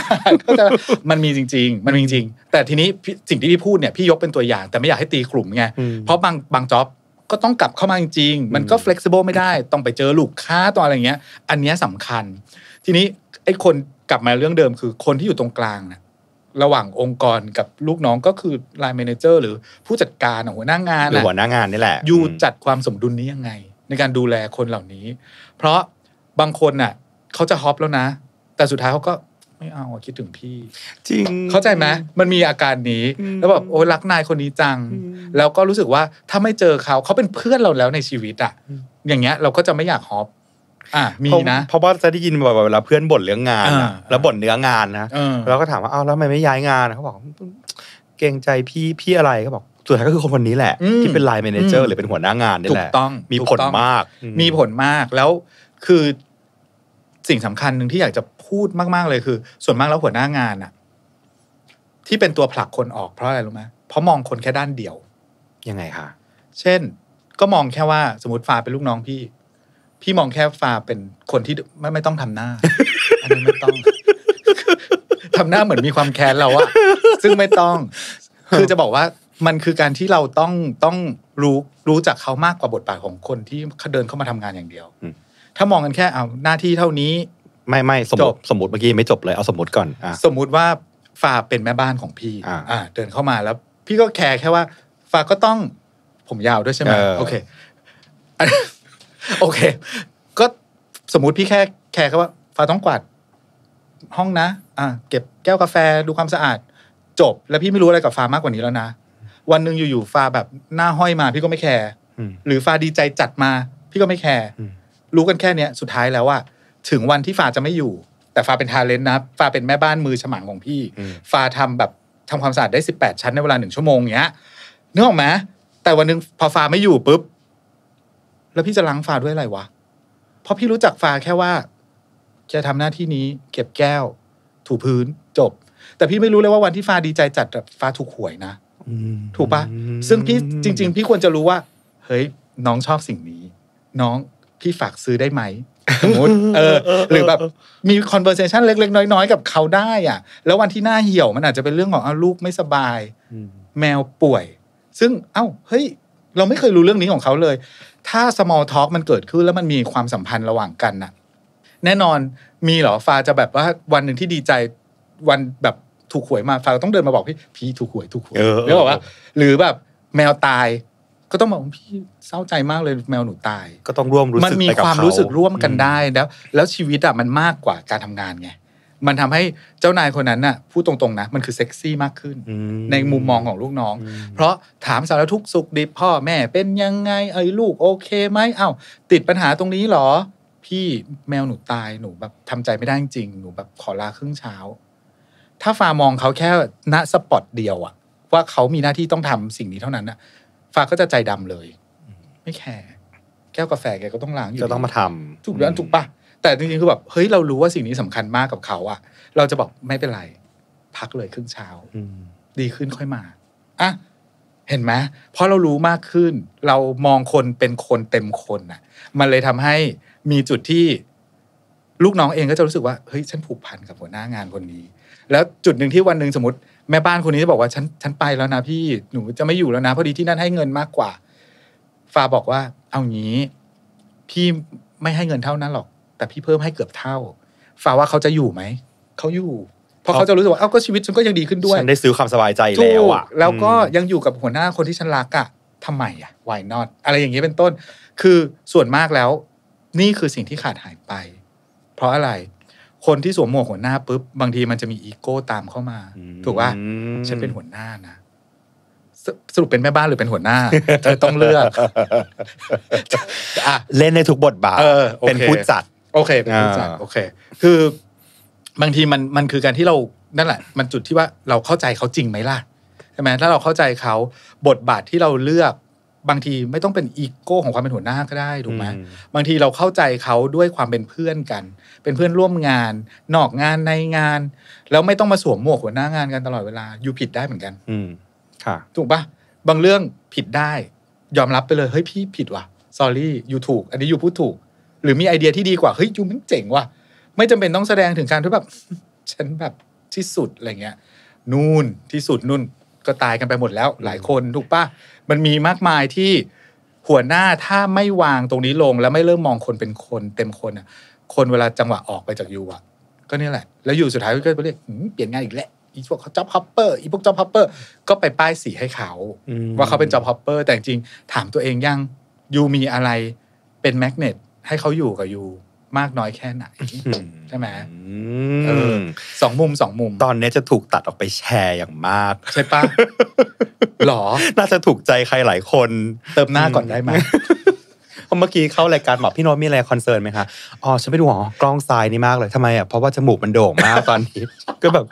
ก็จะมันมีจริง ๆ มันมีจริงแต่ทีนี้สิ่งที่พี่พูดเนี่ย พี่ยกเป็นตัวอย่างแต่ไม่อยากให้ตีกลุ่มไงเพราะบางบางจ็อบก็ต้องกลับเข้ามาจริงๆมันก็ flexible ไม่ได้ ต้องไปเจอลูกค้าตัออะไรเงี้ย อันเนี้ยสาคัญ ทีนี้ไอ้คนกลับมาเรื่องเดิมคือคนที่อยู่ตรงกลางนะระหว่างองค์กรกับลูกน้องก็คือไลน์แมเนเจอร์หรือผู้จัดการหัวหน้างานหรือหัวหน้างานนี่แหละ อยู่จัดความสมดุลนี้ยังไง ในการดูแลคนเหล่านี้ เพราะบางคนน่ะเขาจะฮอปแล้วนะ แต่สุดท้ายเขาก็ไม่เอาคิดถึงพี่ จริง เข้าใจไหมมันมีอาการนี้ แล้วแบบโอ้รักนายคนนี้จัง แล้วก็รู้สึกว่าถ้าไม่เจอเขาเขาเป็นเพื่อนเราแล้วในชีวิตอะอย่างเงี้ยเราก็จะไม่อยากฮอปอ่มีนะ เพราะว่าจะได้ยินบ่อยๆเวลาเพื่อนบ่นเรื่องงานแล้วบ่นเนื้องานนะเราก็ถามว่าเอ้าแล้วทำไมไม่ย้ายงานเขาบอกเกรงใจพี่พี่อะไรก็บอกส่วนใหญ่ก็คือคนคนนี้แหละ ที่เป็นไลน์แมเนเจอร์หรือเป็นหัวหน้างานนี่แหละถูกต้องมีผลมาก มีผลมากแล้วคือสิ่งสำคัญหนึ่งที่อยากจะพูดมากๆเลยคือ ส่วนมากแล้วหัวหน้างานอะที่เป็นตัวผลักคนออกเพราะอะไรรู้ไหมเพราะมองคนแค่ด้านเดียว ยังไงคะเช่น ก็มองแค่ว่าสมมติฟ้าเป็นลูกน้องพี่พี่มองแค่ฟาเป็นคนที่ไม่ไม่ต้องทำหน้าอันนี้ไม่ต้องทำหน้าเหมือนมีความแค้นเราอะ ซึ่งไม่ต้อง คือจะบอกว่า มันคือการที่เราต้องต้องรู้รู้จักเขามากกว่าบทบาทของคนที่เขาเดินเข้ามาทำงานอย่างเดียว ถ้ามองกันแค่เอาหน้าที่เท่านี้ ไม่ไม่สมมติสมมติเมื่อกี้ไม่จบเลยเอาสมมติก่อนอสมมุติว่าฟาเป็นแม่บ้านของพี่อ่าเดินเข้ามาแล้ว พี่ก็แคร์แค่ว่าฟาก็ต้องผมยาวด้วยใช่ไหมโอเคโอเค ก็สมมติ พี่แค่แค่แค่ว่าฟ้าต้องกวาดห้องนะ อ่าเก็บแก้วกาแฟดูความสะอาด จบ แล้วพี่ไม่รู้อะไรกับฟ้ามากกว่านี้แล้วนะวันหนึ่งอยู่ๆฟ้าแบบหน้าห้อยมา พี่ก็ไม่แคร์หรือฟ้าดีใจจัดมา พี่ก็ไม่แคร์รู้กันแค่เนี้ยสุดท้ายแล้วว่าถึงวันที่ฟ้าจะไม่อยู่ แต่ฟ้าเป็นทาเลนต์นะฟ้าเป็นแม่บ้านมือฉมังของพี่ฟ้าทำแบบทำความสะอาดได้18ชั้นในเวลาหนึ่งชั่วโมงเนี้ยนึกออกไหมแต่วันหนึ่งพอฟ้าไม่อยู่ปุ๊บแล้วพี่จะล้างฟ้าด้วยอะไรวะ เพราะพี่รู้จักฟ้าแค่ว่า จะทำหน้าที่นี้เก็บแก้ว ถูพื้นจบ แต่พี่ไม่รู้เลยว่าวันที่ฟ้าดีใจจัดฟ้าถูกหวยนะถูกปะ ซึ่งพี่จริงๆ พี่ควรจะรู้ว่า เฮ้ย น้องชอบสิ่งนี้ น้องพี่ฝากซื้อได้ไหมสมมติเออหรือแบบ มีคอนเวอร์เซชันเล็กๆ น้อยๆ กับเขาได้ อ่ะ แล้ววันที่หน้าเหี่ยวมันอาจจะเป็นเรื่องของอาลูกไม่สบายแมวป่วย ซึ่งเอ้าเฮ้ย เราไม่เคยรู้เรื่องนี้ของเขาเลยถ้า small talk มันเกิดขึ้นแล้วมันมีความสัมพันธ์ระหว่างกันน่ะแน่นอนมีเหรอฟ้าจะแบบว่าวันหนึ่งที่ดีใจวันแบบถูกหวยมาฟ้าต้องเดินมาบอกพี่ พี่ถูกหวยถูกหวยแล้วบอกว่าหรือแบบแมวตายก็ต้องบอก พี่เศร้าใจมากเลยแมวหนูตายก็ต้องร่วมรู้สึกมันมีความรู้สึกร่วมกันได้แล้ว แล้วชีวิตอ่ะมันมากกว่าการทำงานไงมันทำให้เจ้านายคนนั้นน่ะพูดตรงๆนะมันคือเซ็กซี่มากขึ้น ในมุมมองของลูกน้อง เพราะถามสารทุกสุขดิบ พ่อแม่เป็นยังไงไอ้ลูกโอเคไหมเอ้าติดปัญหาตรงนี้หรอ พี่แมวหนูตายหนูแบบทำใจไม่ได้จริงหนูแบบขอลาครึ่งเช้า ถ้าฟามองเขาแค่ณสปอตเดียวอะว่าเขามีหน้าที่ต้องทำสิ่งนี้เท่านั้นน่ะฟาก็จะใจดำเลยไม่แคร์แก้วกาแฟแกก็ต้องล้างอยู่จะต้องมาทำถูกแล้วถูกปะแต่จริงๆคือแบบเฮ้ยเรารู้ว่าสิ่งนี้สำคัญมากกับเขาอะเราจะบอกไม่เป็นไรพักเลยครึ่งเช้าดีขึ้นค่อยมาอ่ะเห็นไหมเพราะเรารู้มากขึ้น เรามองคนเป็นคนเต็มคนน่ะ มันเลยทำให้มีจุดที่ ลูกน้องเองก็จะรู้สึกว่าเฮ้ยฉันผูกพันกับหัวหน้างานคนนี้ แล้วจุดหนึ่งที่วันหนึ่งสมมติแม่บ้านคนนี้จะบอกว่าฉันฉันไปแล้วนะพี่หนู จะไม่อยู่แล้วนะ พอดีที่นั่นให้เงินมากกว่าฟาบอกว่า เอางี้พี่ไม่ให้เงินเท่านั้นหรอกแต่พี่เพิ่มให้เกือบเท่าฝาว่าเขาจะอยู่ไหม เขาอยู่พอเขาจะรู้สึกว่าเอ้าก็ชีวิตฉันก็ยังดีขึ้นด้วย ฉันได้ซื้อความสบายใจแล้วอ่ะ แล้วก็ยังอยู่กับหัวหน้าคนที่ฉันรักอ่ะทำไมอ่ะ why not อะไรอย่างเงี้ยเป็นต้น คือส่วนมากแล้วนี่คือสิ่งที่ขาดหายไป เพราะอะไร คนที่สวมหมวกหัวหน้าปุ๊บบางทีมันจะมีอีโก้ตามเข้ามา ถูกว่าฉันเป็นหัวหน้านะ สรุปเป็นแม่บ้านหรือเป็นหัวหน้า เธอต้องเลือกเล่นในทุกบทบาท เป็นผู้จัดโอเคเป็นผูจัดโอเค คือ บางทีมันมันคือการที่เรา นั่นแหละ มันจุดที่ว่าเราเข้าใจเขาจริงไหมล่ะ ใช่ไหมถ้าเราเข้าใจเขาบทบาทที่เราเลือกบางทีไม่ต้องเป็นอีโก้ของความเป็นหัวหน้าก็ได้ ถูกไหมบางทีเราเข้าใจเขาด้วยความเป็นเพื่อนกัน เป็นเพื่อนร่วมงานนอกงานในงานแล้วไม่ต้องมาสวมหมวกหัวหน้างานกันตลอดเวลา อยู่ผิดได้เหมือนกัน อืค่ะ ถูกปะ บางเรื่องผิดได้ ยอมรับไปเลย เฮ้ยพี่ผิดว่ะสอรี่อยู่ถูก อันนี้อยู่พูดถูกหรือมีไอเดียที่ดีกว่า เฮ้ย ยูมันเจ๋งว่ะ ไม่จำเป็นต้องแสดงถึงการที่แบบ ฉันแบบที่สุดอะไรเงี้ย นู่นที่สุด นู่นก็ตายกันไปหมดแล้วหลายคนถูกปะมันมีมากมายที่หัวหน้าถ้าไม่วางตรงนี้ลงแล้วไม่เริ่มมองคนเป็นคนเต็มคนอ่ะ คนเวลาจังหวะออกไปจากยูอ่ะ ก็นี่แหละ แล้วอยู่สุดท้ายก็เรียกเปลี่ยนงานอีกแหละ อีพวกจ็อบฮอปเปอร์อีพวกจ็อบฮอปเปอร์ก็ไปป้ายสีให้เขาว่าเขาเป็นจ็อบฮอปเปอร์แต่จริงถามตัวเองยังยูมีอะไรเป็นแมกเนตให้เขาอยู่กับยูมากน้อยแค่ไหนใช่ไหมสองมุมสองมุมตอนนี้จะถูกตัดออกไปแชร์อย่างมากใช่ปะหรอ น่าจะถูกใจใครหลายคนเติมหน้าก่อนได้ไหมเมื่อกี้เข้ารายการหมอพี่โน้ตมีอะไรคอนเซิร์นไหมคะอ๋อฉันไปดูหอกล้องทรายนี่มากเลยทำไมอ่ะเพราะว่าจมูกมันโด่งมากตอนนี้ก็แบบ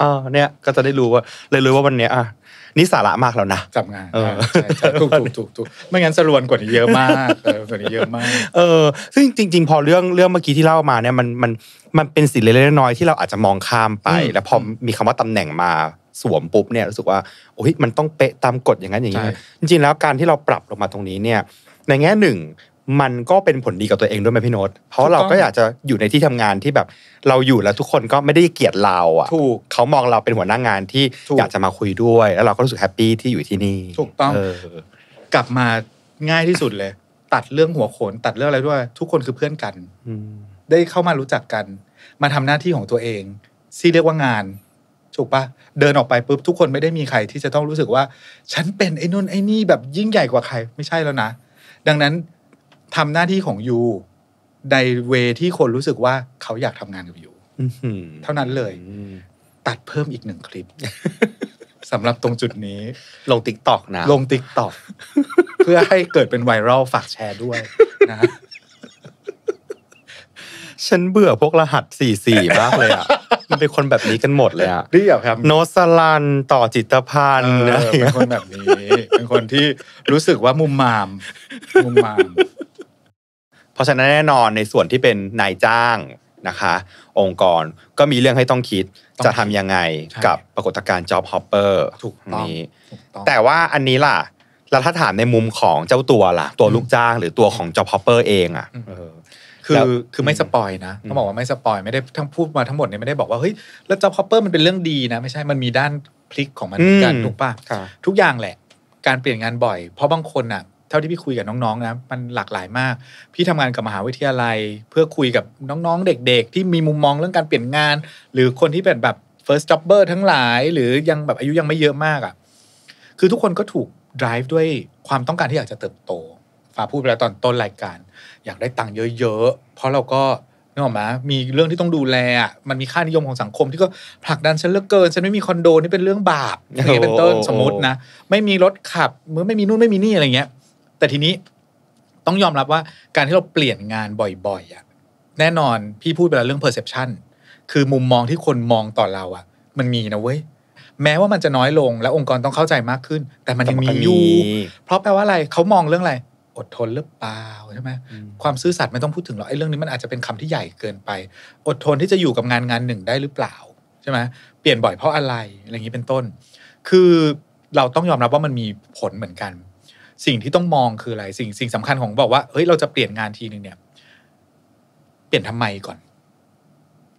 อ๋อเนี่ย ก็จะได้รู้ว่า เลยรู้ว่าวันเนี้ยอ่ะนี่สาระมากแล้วนะจับงานถูกถูกถูกถูกไม่งั้นสรวนกว่านี้เยอะมากกว่านี้เยอะมากเออซึ่งจริงๆ พอเรื่องเรื่องเมื่อกี้ที่เล่ามาเนี่ยมันมันมันเป็นสิ่งเล็กๆน้อยๆที่เราอาจจะมองข้ามไป แล้วพอมีคำว่าตำแหน่งมาสวมปุ๊บเนี่ยรู้สึกว่าโอ้ยมันต้องเป๊ะตามกฎอย่างนั้นอย่างนี้จริงๆ แล้วการที่เราปรับลงมาตรงนี้เนี่ย ในแง่หนึ่งมันก็เป็นผลดีกับตัวเองด้วยไหมพี่โน้ต เพราะเราก็อยากจะอยู่ในที่ทำงานที่แบบเราอยู่แล้วทุกคนก็ไม่ได้เกลียดเรา อ่ะถูกเขามองเราเป็นหัวหน้างานที่อยากจะมาคุยด้วย แล้วเราก็รู้สึกแฮปปี้ที่อยู่ที่นี่ ถูกต้องกลับมาง่ายที่สุดเลย ตัดเรื่องหัวโขน ตัดเรื่องอะไรด้วย ทุกคนคือเพื่อนกันได้เข้ามารู้จักกัน มาทำหน้าที่ของตัวเองที่เรียกว่างาน ถูกปะเดินออกไปปุ๊บทุกคนไม่ได้มีใครที่จะต้องรู้สึกว่า ฉันเป็นไอ้นุ่นไอ้นี่แบบยิ่งใหญ่กว่าใคร ไม่ใช่แล้วนะ ดังนั้นทำหน้าที่ของยูในเวที่คนรู้สึกว่าเขาอยากทำงานกับยูเท่านั้นเลยตัดเพิ่มอีกหนึ่งคลิปสำหรับตรงจุดนี้ลงติ๊กตอกนะลงติ๊กตอกเพื่อให้เกิดเป็นไวรัลฝากแชร์ด้วยนะฉันเบื่อพวกรหัสสี่สี่มากเลยอ่ะมันเป็นคนแบบนี้กันหมดเลยอ่ะเรียบครับ โนสลันต่อจิตพันธ์เป็นคนแบบนี้ เป็นคนที่รู้สึกว่ามุมมาม มุมมามเพราะฉะนั้นแน่นอนในส่วนที่เป็นนายจ้างนะคะ องค์กรก็มีเรื่องให้ต้องคิดจะทำยังไงกับปรากฏการณ์ job hopper ถูกต้องแต่ว่าอันนี้ล่ะแล้วถ้าถามในมุมของเจ้าตัวล่ะ ตัวลูกจ้างหรือตัวของ job hopper เองอ่ะคือคือไม่สปอยนะต้องบอกว่าไม่สปอยไม่ได้ทั้งพูดมาทั้งหมดเนี่ยไม่ได้บอกว่าเฮ้ยแล้วจ็อบฮอปเปอร์มันเป็นเรื่องดีนะ ไม่ใช่มันมีด้านพลิกของมันเหมือนกันถูกป่ะทุกอย่างแหละ การเปลี่ยนงานบ่อย เพราะบางคนอ่ะเท่าที่พี่คุยกับน้อง ๆ นะ มันหลากหลายมาก พี่ทำงานกับมหาวิทยาลัย เพื่อคุยกับน้องๆเด็ก ๆ ที่มีมุมมองเรื่องการเปลี่ยนงาน หรือคนที่เป็นแบบ first jobber ทั้งหลาย หรือยังแบบอายุยังไม่เยอะมากอะ่ะคือทุกคนก็ถูก drive ด้วยความต้องการที่อยากจะเติบโตฟ้าพูดไปแล้วตอนต้นรายการ อยากได้ตังค์เยอะ ๆ เพราะเราก็นึกออกมามีเรื่องที่ต้องดูแลมันมีค่านิยมของสังคม ที่ก็ผลักดันฉันเลือกเกินฉันไม่มีคอนโดนี่เป็นเรื่องบาป อย่างเงี้ยเป็นต้นสมมตินะ ไม่มีรถขับมือไม่มีนู่นไม่มีนี่อะไรเงี้ยแต่ทีนี้ต้องยอมรับว่าการที่เราเปลี่ยนงานบ่อย ๆอะแน่นอน พี่พูดไปแล้วเรื่อง perception คือมุมมองที่คนมองต่อเราอะมันมีนะเว้ย แม้ว่ามันจะน้อยลง และองค์กรต้องเข้าใจมากขึ้น แต่มันยังมีอยู่เพราะแปลว่าอะไรเขามองเรื่องอะไร อดทนหรือเปล่า ใช่ไหมความซื่อสัตย์ไม่ต้องพูดถึงหรอกไอ้เรื่องนี้ มันอาจจะเป็นคำที่ใหญ่เกินไป อดทนที่จะอยู่กับงานงานหนึ่งได้หรือเปล่า ใช่ไหมเปลี่ยนบ่อยเพราะอะไรอะไรอย่างนี้เป็นต้น คือเราต้องยอมรับว่ามันมีผลเหมือนกันสิ่งที่ต้องมองคืออะไร สิ่งสิ่งสำคัญของบอกว่าเฮ้ยเราจะเปลี่ยนงานทีหนึ่งเนี่ยเปลี่ยนทำไมก่อน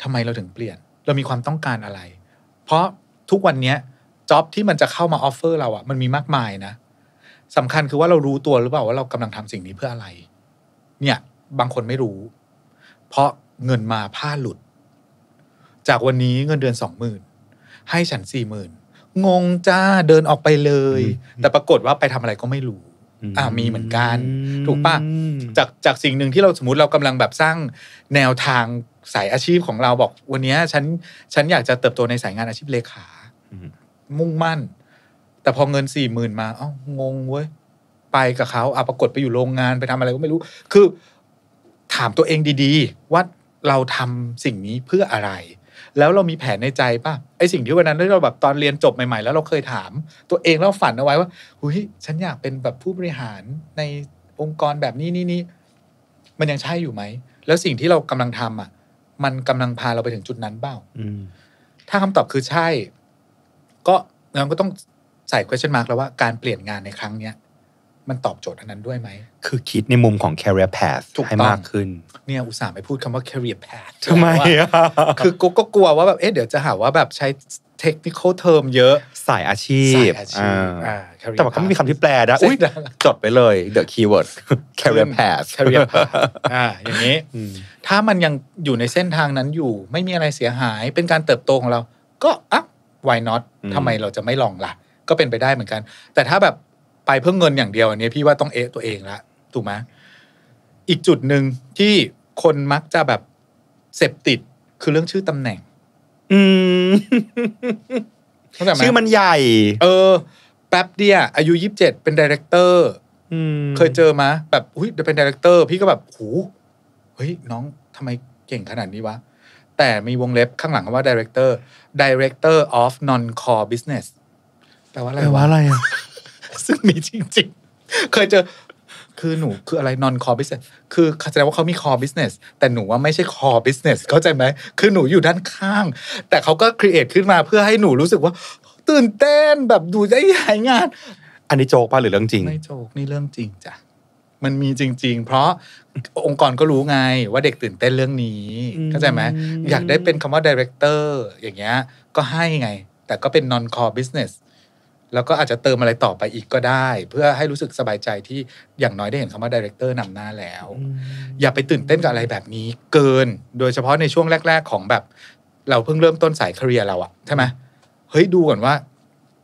ทำไมเราถึงเปลี่ยน เรามีความต้องการอะไร เพราะทุกวันเนี้ยจ็อบที่มันจะเข้ามาออฟเฟอร์เราอะมันมีมากมายนะ สำคัญคือว่าเรารู้ตัวหรือเปล่าว่าเรากำลังทำสิ่งนี้เพื่ออะไร เนี่ย บางคนไม่รู้ เพราะเงินมาผ้าหลุด จากวันนี้เงินเดือนสองหมื่นให้ฉันสี่หมื่นงงจ้าเดินออกไปเลย แต่ปรากฏว่าไปทำอะไรก็ไม่รู้อ่ามีเหมือนกัน ถูกปะจากจากสิ่งหนึ่งที่เราสมมติเรากำลังแบบสร้างแนวทางสายอาชีพของเราบอกวันนี้ฉันฉันอยากจะเติบโตในสายงานอาชีพเลขามุ่งมั่น แต่พอเงินสี่หมื่นมาอ้างงเว้ย ไปกับเขาเอาปรากฏไปอยู่โรงงานไปทำอะไรก็ไม่รู้ คือถามตัวเองดี ๆ ว่าเราทำสิ่งนี้เพื่ออะไรแล้วเรามีแผนในใจป่ะไอสิ่งที่วันนั้นที่เราแบบตอนเรียนจบใหม่ๆ แล้วเราเคยถาม ตัวเองแล้วฝันเอาไว้ว่าหุยฉันอยากเป็นแบบผู้บริหารในองค์กรแบบนี้นี่นี่มันยังใช่อยู่ไหม แล้วสิ่งที่เรากำลังทำอ่ะ มันกำลังพาเราไปถึงจุดนั้นเปล่าถ้าคำตอบคือใช่ ก็เราก็ต้องใส่ question mark แล้วว่าการเปลี่ยนงานในครั้งเนี้ยมันตอบโจทย์อันนั้นด้วยไหมคือคิดในมุมของ career path ให้มากขึ้น เนี่ยอุตส่าห์ไปพูดคำว่า career path ทำไมอ่ะคือกูก็กลัวว่าแบบ เอ๊ะ เดี๋ยวจะหาว่าแบบใช้ technical term เยอะสายอาชีพ แต่ว่าก็ไมีคำที่แปลนะ้จดไปเลย the keyword career path career path อ่าอย่างนี้ ถ้ามันยังอยู่ในเส้นทางนั้นอยู่ไม่มีอะไรเสียหาย เป็นการเติบโตของเรา ก็อ่ะ why not ทำไมเราจะไม่ลองล่ะ ก็เป็นไปได้เหมือนกัน แต่ถ้าแบบไปเพื่อเงินอย่างเดียวอันนี้พี่ว่าต้องเอะตัวเองละถูกไหมอีกจุดหนึ่งที่คนมักจะแบบเสพติดคือเรื่องชื่อตำแหน่ง อืมเข้าใจไหมชื่อมันใหญ่ เออ แป๊บเดียวอายุยี่สิบเจ็ดเป็นดีเรคเตอร์เคยเจอมา แบบ อุ้ยจะเป็นดีเรคเตอร์ พี่ก็แบบหูเฮ้ย น้องทำไมเก่งขนาดนี้วะ แต่มีวงเล็บข้างหลังคำว่าดีเรคเตอร์ดีเรคเตอร์ออฟนอนคอร์บิสเนสแปลว่าอะไรแปลว่าอะไรอ่ะซึ่งมีจริงๆ เคยเจอ คือหนูคืออะไร non core business คือแสดงว่าเขามี core business แต่หนูว่าไม่ใช่ core business เข้าใจไหม คือหนูอยู่ด้านข้าง แต่เขาก็ครีเอทขึ้นมาเพื่อให้หนูรู้สึกว่าตื่นเต้นแบบดูได้หายงาน อันนี้โจกป่ะ หรือเรื่องจริง ไม่โจกนี่เรื่องจริงจ้ะ มันมีจริง ๆ เพราะองค์กรก็รู้ไงว่าเด็กตื่นเต้นเรื่องนี้ เข้าใจไหม อยากได้เป็นคำว่าดีเรคเตอร์อย่างเงี้ย ก็ให้ไง แต่ก็เป็น non core business แล้วก็อาจจะเติมอะไรต่อไปอีกก็ได้ เพื่อให้รู้สึกสบายใจที่อย่างน้อยได้เห็นคำว่าดีเรคเตอร์นำหน้าแล้ว อย่าไปตื่นเต้นกับอะไรแบบนี้เกิน โดยเฉพาะในช่วงแรกๆ ของแบบ เราเพิ่งเริ่มต้นสายคเรียเราอะใช่ไหมเฮ้ยดูก่อนว่า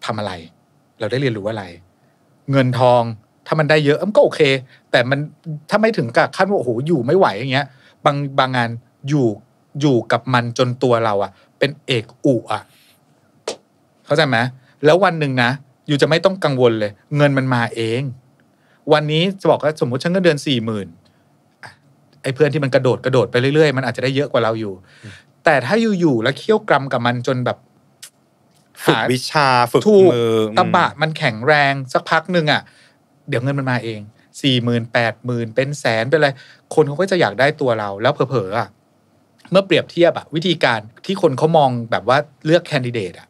ทำอะไร เราได้เรียนรู้อะไร เงินทอง ถ้ามันได้เยอะมันก็โอเค แต่มันถ้าไม่ถึงกับขั้นว่าโอ้โหอยู่ไม่ไหวอย่างเงี้ยบางบางงานอยู่อยู่กับมันจนตัวเราอะเป็นเอกอุอะเข้าใจไหมแล้ววันหนึ่งนะ อยู่จะไม่ต้องกังวลเลยเงินมันมาเอง วันนี้จะบอกว่าสมมติฉันก็เดือนสี่หมื่นไอ้เพื่อนที่มันกระโดดกระโดดไปเรื่อยๆ มันอาจจะได้เยอะกว่าเราอยู่ แต่ถ้าอยู่ๆ แล้วเคี่ยวกรำกับมันจนแบบฝึกวิชาฝึกมือตบะ มันแข็งแรงสักพักหนึ่งอ่ะเดี๋ยวเงินมันมาเองสี่หมื่นแปดหมื่นเป็นแสนเป็นอะไรคนเขาก็จะอยากได้ตัวเรา แล้วเผลอๆอ่ะเมื่อเปรียบเทียบอ่ะวิธีการที่คนเขามองแบบว่าเลือกแคนดิเดตอ่ะ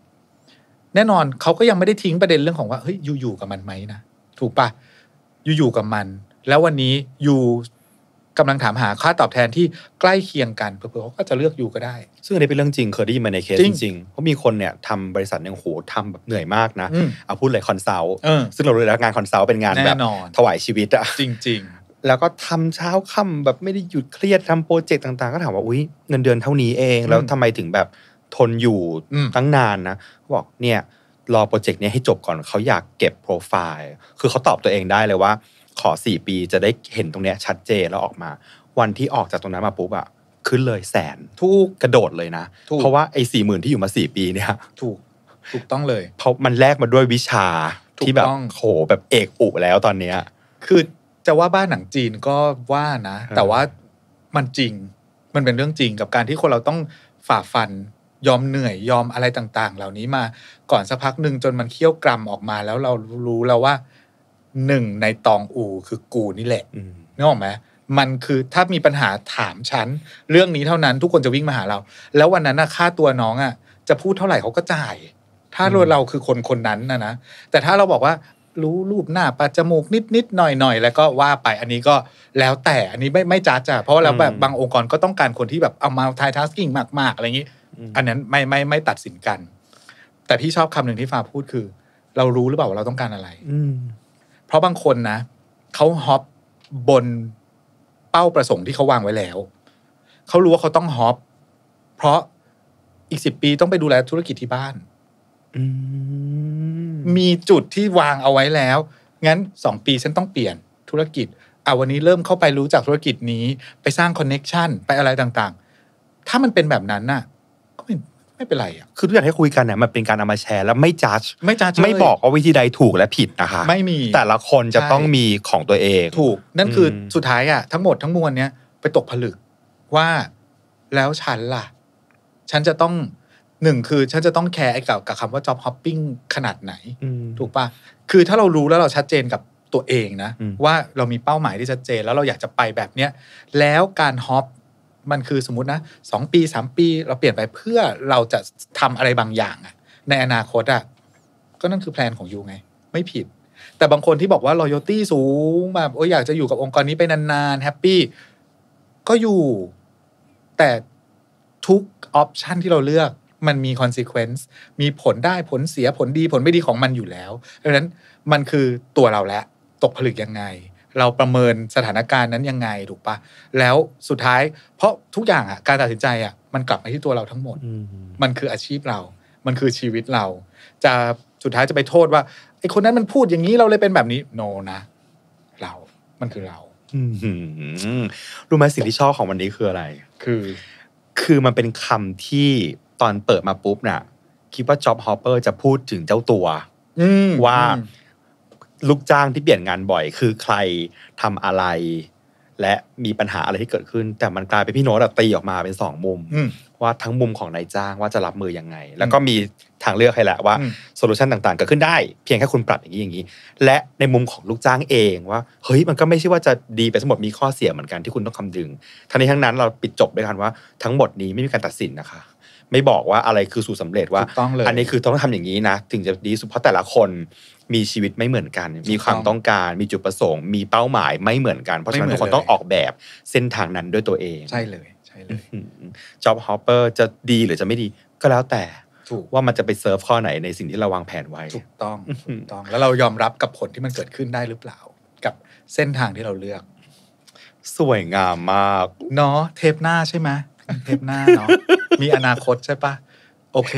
แน่นอนเขาก็ยังไม่ได้ทิ้งประเด็นเรื่องของว่าเฮ้ยยูอยู่กับมันไหมนะถูกปะยูอยู่กับมัน แล้ววันนี้อยู่กำลังถามหาค่าตอบแทนที่ใกล้เคียงกันเผื่อเขาก็จะเลือกอยู่ก็ได้ ซึ่งอันนี้เป็นเรื่องจริงเคยได้ยินมาในเคสจริงๆเพราะมีคนเนี่ยทำบริษัทเนี่ยโหทำแบบเหนื่อยมากนะเอาพูดเลยคอนซัลท์ซึ่งเราเลยแล้วงานคอนซัลท์เป็นงานแบบถวายชีวิตอะจริง ๆ แล้วก็ทำเช้าค่าแบบไม่ได้หยุดเครียดทำโปรเจกต์ต่างๆก็ถามว่าอุ้ยเงินเดือนเท่านี้เอง แล้วทำไมถึงแบบทนอยู่ตั้งนานนะ บอกเนี่ยรอโปรเจกต์นี้ให้จบก่อนเขาอยากเก็บโปรไฟล์ คือเขาตอบตัวเองได้เลยว่าขอสี่ปีจะได้เห็นตรงนี้ชัดเจนแล้วออกมา วันที่ออกจากตรงนั้นมาปุ๊บอะขึ้นเลยแสน ทุกกระโดดเลยนะ เพราะว่าไอ้สี่หมื่นที่อยู่มาสี่ปีเนี่ยถูก ถูกต้องเลย เพราะมันแลกมาด้วยวิชาที่แบบโหแบบเอกอุแล้วตอนเนี้ยคือจะว่าบ้านหนังจีนก็ว่านะ แต่ว่ามันจริงมันเป็นเรื่องจริงกับการที่คนเราต้องฝ่าฟันยอมเหนื่อยยอมอะไรต่าง ๆ เหล่านี้มาก่อนสักพักหนึ่งจนมันเคี่ยวกรำออกมา แล้วเรารู้แล้วว่าหนึ่งในตองอูคือกูนี่แหละนึกออกไหมมันคือถ้ามีปัญหาถามฉัน เรื่องนี้เท่านั้น ทุกคนจะวิ่งมาหาเรา แล้ววันนั้นค่าตัวน้องอ่ะ จะพูดเท่าไหร่เขาก็จ่าย ถ้าเราคือคนคนนั้นนะนะแต่ถ้าเราบอกว่ารู้รูปหน้าปาจมูกนิดนิดหน่อยหน่อยแล้วก็ว่าไปอันนี้ก็แล้วแต่อันนี้ไม่ไม่จ้าจ้าเพราะว่าเราแบบบางองค์กรก็ต้องการคนที่แบบเอามาทายทัสกิ้งมากๆอะไรอย่างนี้อันนั้นไม่ไม่ไม่ตัดสินกัน แต่พี่ชอบคำหนึ่งที่ฟ้าพูดคือ เรารู้หรือเปล่าว่าเราต้องการอะไร อืเพราะบางคนนะเขาฮอปบนเป้าประสงค์ที่เขาวางไว้แล้วเขารู้ว่าเขาต้องฮอปเพราะอีกสิบปีต้องไปดูแลธุรกิจที่บ้านมีจุดที่วางเอาไว้แล้ว งั้นสองปีฉันต้องเปลี่ยนธุรกิจเอาวันนี้เริ่มเข้าไปรู้จักธุรกิจนี้ไปสร้างคอนเน็ชันไปอะไรต่างๆ ถ้ามันเป็นแบบนั้นน่ะไม่เป็นไรอ่ะ คือทุกอย่างให้คุยกันเนี่ยมันเป็นการเอามาแชร์แล้วไม่จัดไม่จัดไม่บอกว่าวิธีใดถูกและผิดนะคะไม่มีแต่ละคนจะต้องมีของตัวเอง ถูก นั่นคือสุดท้ายอ่ะทั้งหมดทั้งมวลเนี้ยไปตกผลึกว่าแล้วฉันล่ะ ฉันจะต้องหนึ่งคือฉันจะต้องแคร์ไอ้กับกับคำว่าจ็อบฮอปปิ้งขนาดไหนถูกปะคือถ้าเรารู้แล้วเราชัดเจนกับตัวเองนะ ว่าเรามีเป้าหมายที่ชัดเจน แล้วเราอยากจะไปแบบเนี้ยแล้วการฮอปมันคือสมมตินะสองปีสามปี เราเปลี่ยนไปเพื่อเราจะทำอะไรบางอย่างอะในอนาคตอะก็นั่นคือแพลนของยูไง ไม่ผิด แต่บางคนที่บอกว่าลอยตี้สูงแบบโอ้ยอยากจะอยู่กับองค์กรนี้ไปนานๆ แฮปปี้ ก็อยู่แต่ทุกออปชันที่เราเลือกมันมี consequence มีผลได้ผลเสียผลดีผลไม่ดีของมันอยู่แล้วดังนั้นมันคือตัวเราแล้วตกผลึกยังไงเราประเมินสถานการณ์นั้นยังไงถูกปะแล้วสุดท้ายเพราะทุกอย่างอ่ะ การตัดสินใจอ่ะมันกลับมาที่ตัวเราทั้งหมด มันคืออาชีพเรา มันคือชีวิตเรา จะสุดท้ายจะไปโทษว่า ไอคนนั้นมันพูดอย่างนี้เราเลยเป็นแบบนี้ โนนะ เรา มันคือเรา รู้ไหมสิ่งที่ชอบของวันนี้คืออะไร คือ คือมันเป็นคำที่ตอนเปิดมาปุ๊บน่ะ คิดว่าจ็อบฮอปเปอร์จะพูดถึงเจ้าตัวว่าลูกจ้างที่เปลี่ยนงานบ่อย คือใครทำอะไร และมีปัญหาอะไรที่เกิดขึ้น แต่มันกลายเป็นพี่โน้ตตีออกมาเป็นสองมุมว่าทั้งมุมของนายจ้างว่าจะรับมือยังไง แล้วก็มีทางเลือกให้แหละว่าโซลูชันต่างๆเกิดขึ้นได้ เพียงแค่คุณปรับอย่างนี้อย่างนี้และในมุมของลูกจ้างเองว่าเฮ้ยมันก็ไม่ใช่ว่าจะดีไปทั้งหมดมีข้อเสียเหมือนกันที่คุณต้องคำนึงทั้งนี้ทั้งนั้นเราปิดจบด้วยกันว่าทั้งหมดนี้ไม่มีการตัดสินนะคะ ไม่บอกว่าอะไรคือสู่สำเร็จ ว่าอันนี้คือต้องทำอย่างนี้นะถึงจะดีสุดเพราะแต่ละคนมีชีวิตไม่เหมือนกัน มีความต้องการ มีจุดประสงค์ มีเป้าหมายไม่เหมือนกัน เพราะฉะนั้นทุกคนต้องออกแบบ เส้นทางนั้นด้วยตัวเอง ใช่เลย ใช่เลยจ็อบฮอปเปอร์ จะดีหรือจะไม่ดี ก็แล้วแต่ถูกว่ามันจะไปเซิร์ฟข้อไหนในสิ่งที่เราวางแผนไว้ถูกต้องถูกต้อง แล้วเรายอมรับกับผลที่มันเกิดขึ้นได้หรือเปล่ากับเส้นทางที่เราเลือก สวยงามมากเนาะเทปหน้าใช่ไหมเทปหน้าเนาะมีอนาคตใช่ปะโอเค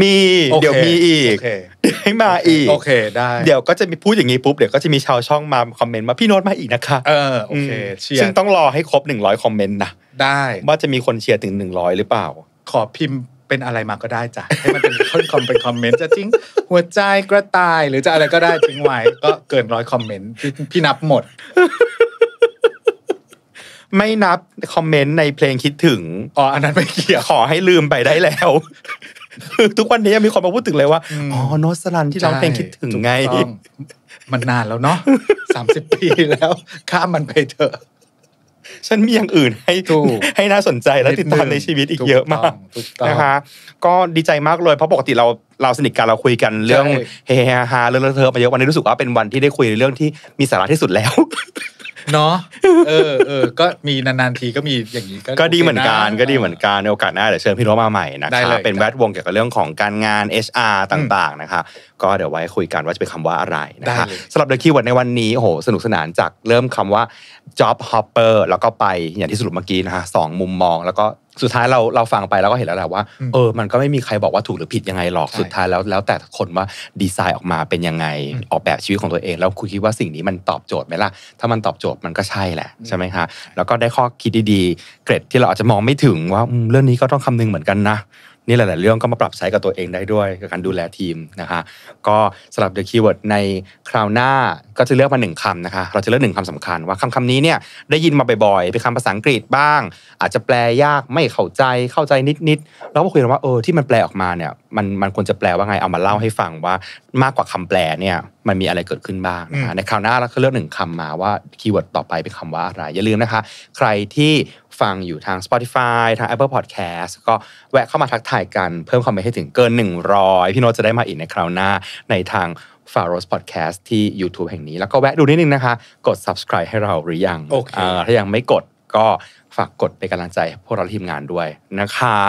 มี เดี๋ยวมีอีกเดี๋ยวให้มาอีก โอเค ได้ เดี๋ยวก็จะมีพูดอย่างนี้ปุ๊บ เดี๋ยวก็จะมีชาวช่องมาคอมเมนต์มาพี่โน้ตมาอีกนะคะ เออ โอเค เชียร์ ซึ่งต้องรอให้ครบหนึ่งร้อยคอมเมนต์นะ ได้ ว่าจะมีคนเชียร์ถึงหนึ่งร้อยหรือเปล่า ขอพิมพ์เป็นอะไรมาก็ได้จ้ะ ให้มันเป็นข้คอมเป็นคอมเมนต์จะจริงหัวใจกระต่าย หรือจะอะไรก็ได้จริงไว้ก็เกินร้อยคอมเมนต์พี่นับหมดไม่นับคอมเมนต์ในเพลงคิดถึงอ๋ออันนั้นไม่เกี่ยวขอให้ลืมไปได้แล้วทุกวันนี้ยังมีคนมาพูดถึงเลยว่าอ๋อโนสลันที่ร้องเพลงคิดถึงไงมันนานแล้วเนาะสามสิบปีแล้ว ข้ามมันไปเถอะฉันมีอย่างอื่นให้ให้น่าสนใจและติดตามในชีวิตอีกเยอะมากนะคะก็ดีใจมากเลย เพราะปกติเราเราสนิทกันเราคุยกันเรื่องเฮฮาเรื่องเธอมาเยอะวันนี้รู้สึกว่าเป็นวันที่ได้คุยเรื่องที่มีสาระที่สุดแล้วเนาะ เออเออก็มีนานๆ ทีก็มีอย่างนี้ก็ดีเหมือนกันก็ดีเหมือนกันในโอกาสหน้าเดี๋ยวเชิญพี่โรมาใหม่นะครับเป็นแวดวงเกี่ยวกับเรื่องของการงาน HR ต่างๆนะครับก็เดี๋ยวไว้คุยกันว่าจะเป็นคำว่าอะไรนะครับสำหรับเดอะคีย์เวิร์ดในวันนี้โหสนุกสนานจากเริ่มคำว่า job hopper แล้วก็ไปอย่างที่สรุปเมื่อกี้นะฮะสองมุมมองแล้วก็สุดท้ายเราเราฟังไปแล้วก็เห็นแล้วแหละว่าเออ มันก็ไม่มีใครบอกว่าถูกหรือผิดยังไงหรอกสุดท้ายแล้วแล้วแต่คนว่าดีไซน์ออกมาเป็นยังไงออกแบบชีวิตของตัวเองแล้วคุณคิดว่าสิ่งนี้มันตอบโจทย์ไหมล่ะ ถ้ามันตอบโจทย์มันก็ใช่แหละใช่ไหมคะ แล้วก็ได้ข้อคิดดีๆ เกรดที่เราอาจจะมองไม่ถึงว่าเรื่องนี้ก็ต้องคำนึงเหมือนกันนะนี่หลายๆเรื่องก็มาปรับใช้กับตัวเองได้ด้วยกับการดูแลทีมนะคะก็สำหรับเดคีย์เวิร์ดในคราวหน้า ก็จะเลือกมาหนึ่งคำนะคะเราจะเลือกหนึ่งคำสำคัญว่าคำคำนี้เนี่ยได้ยินมาบ่อยๆเป็นคำภาษาอังกฤษบ้าง อาจจะแปลยากไม่เข้าใจ เข้าใจนิดๆแล้วก็คุยกันว่า เออ ที่มันแปลออกมาเนี่ยมันมันควรจะแปลว่าไงเอามาเล่าให้ฟังว่า มากกว่าคำแปลเนี่ยมันมีอะไรเกิดขึ้นบ้างนะคะในคราวหน้าเราก็เลือกหนึ่งคำมาว่าคีย์เวิร์ดต่อไปเป็นคำว่าอะไรอย่าลืมนะคะใครที่ฟังอยู่ทาง Spotify ทาง Apple Podcast ก็แวะเข้ามาทักทายกัน เพิ่มความไปให้ถึงเกิน 100 พี่โน้ตจะได้มาอีกในคราวหน้าในทาง Faros Podcast ที่ YouTube แห่งนี้ แล้วก็แวะดูนิดนึงนะคะ กด subscribe ให้เราหรือยัง okay. ถ้ายังไม่กดก็ฝากกดเป็นกำลังใจ พวกเราทีมงานด้วยนะคะ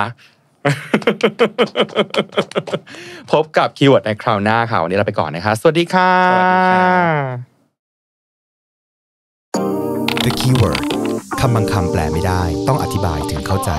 พบกับคีย์เวิร์ดในคราวหน้าค่ะวันนี้เราไปก่อนนะคะสวัสดีค่ะ The keyword คำบางคำแปลไม่ได้ ต้องอธิบายถึงเข้าใจ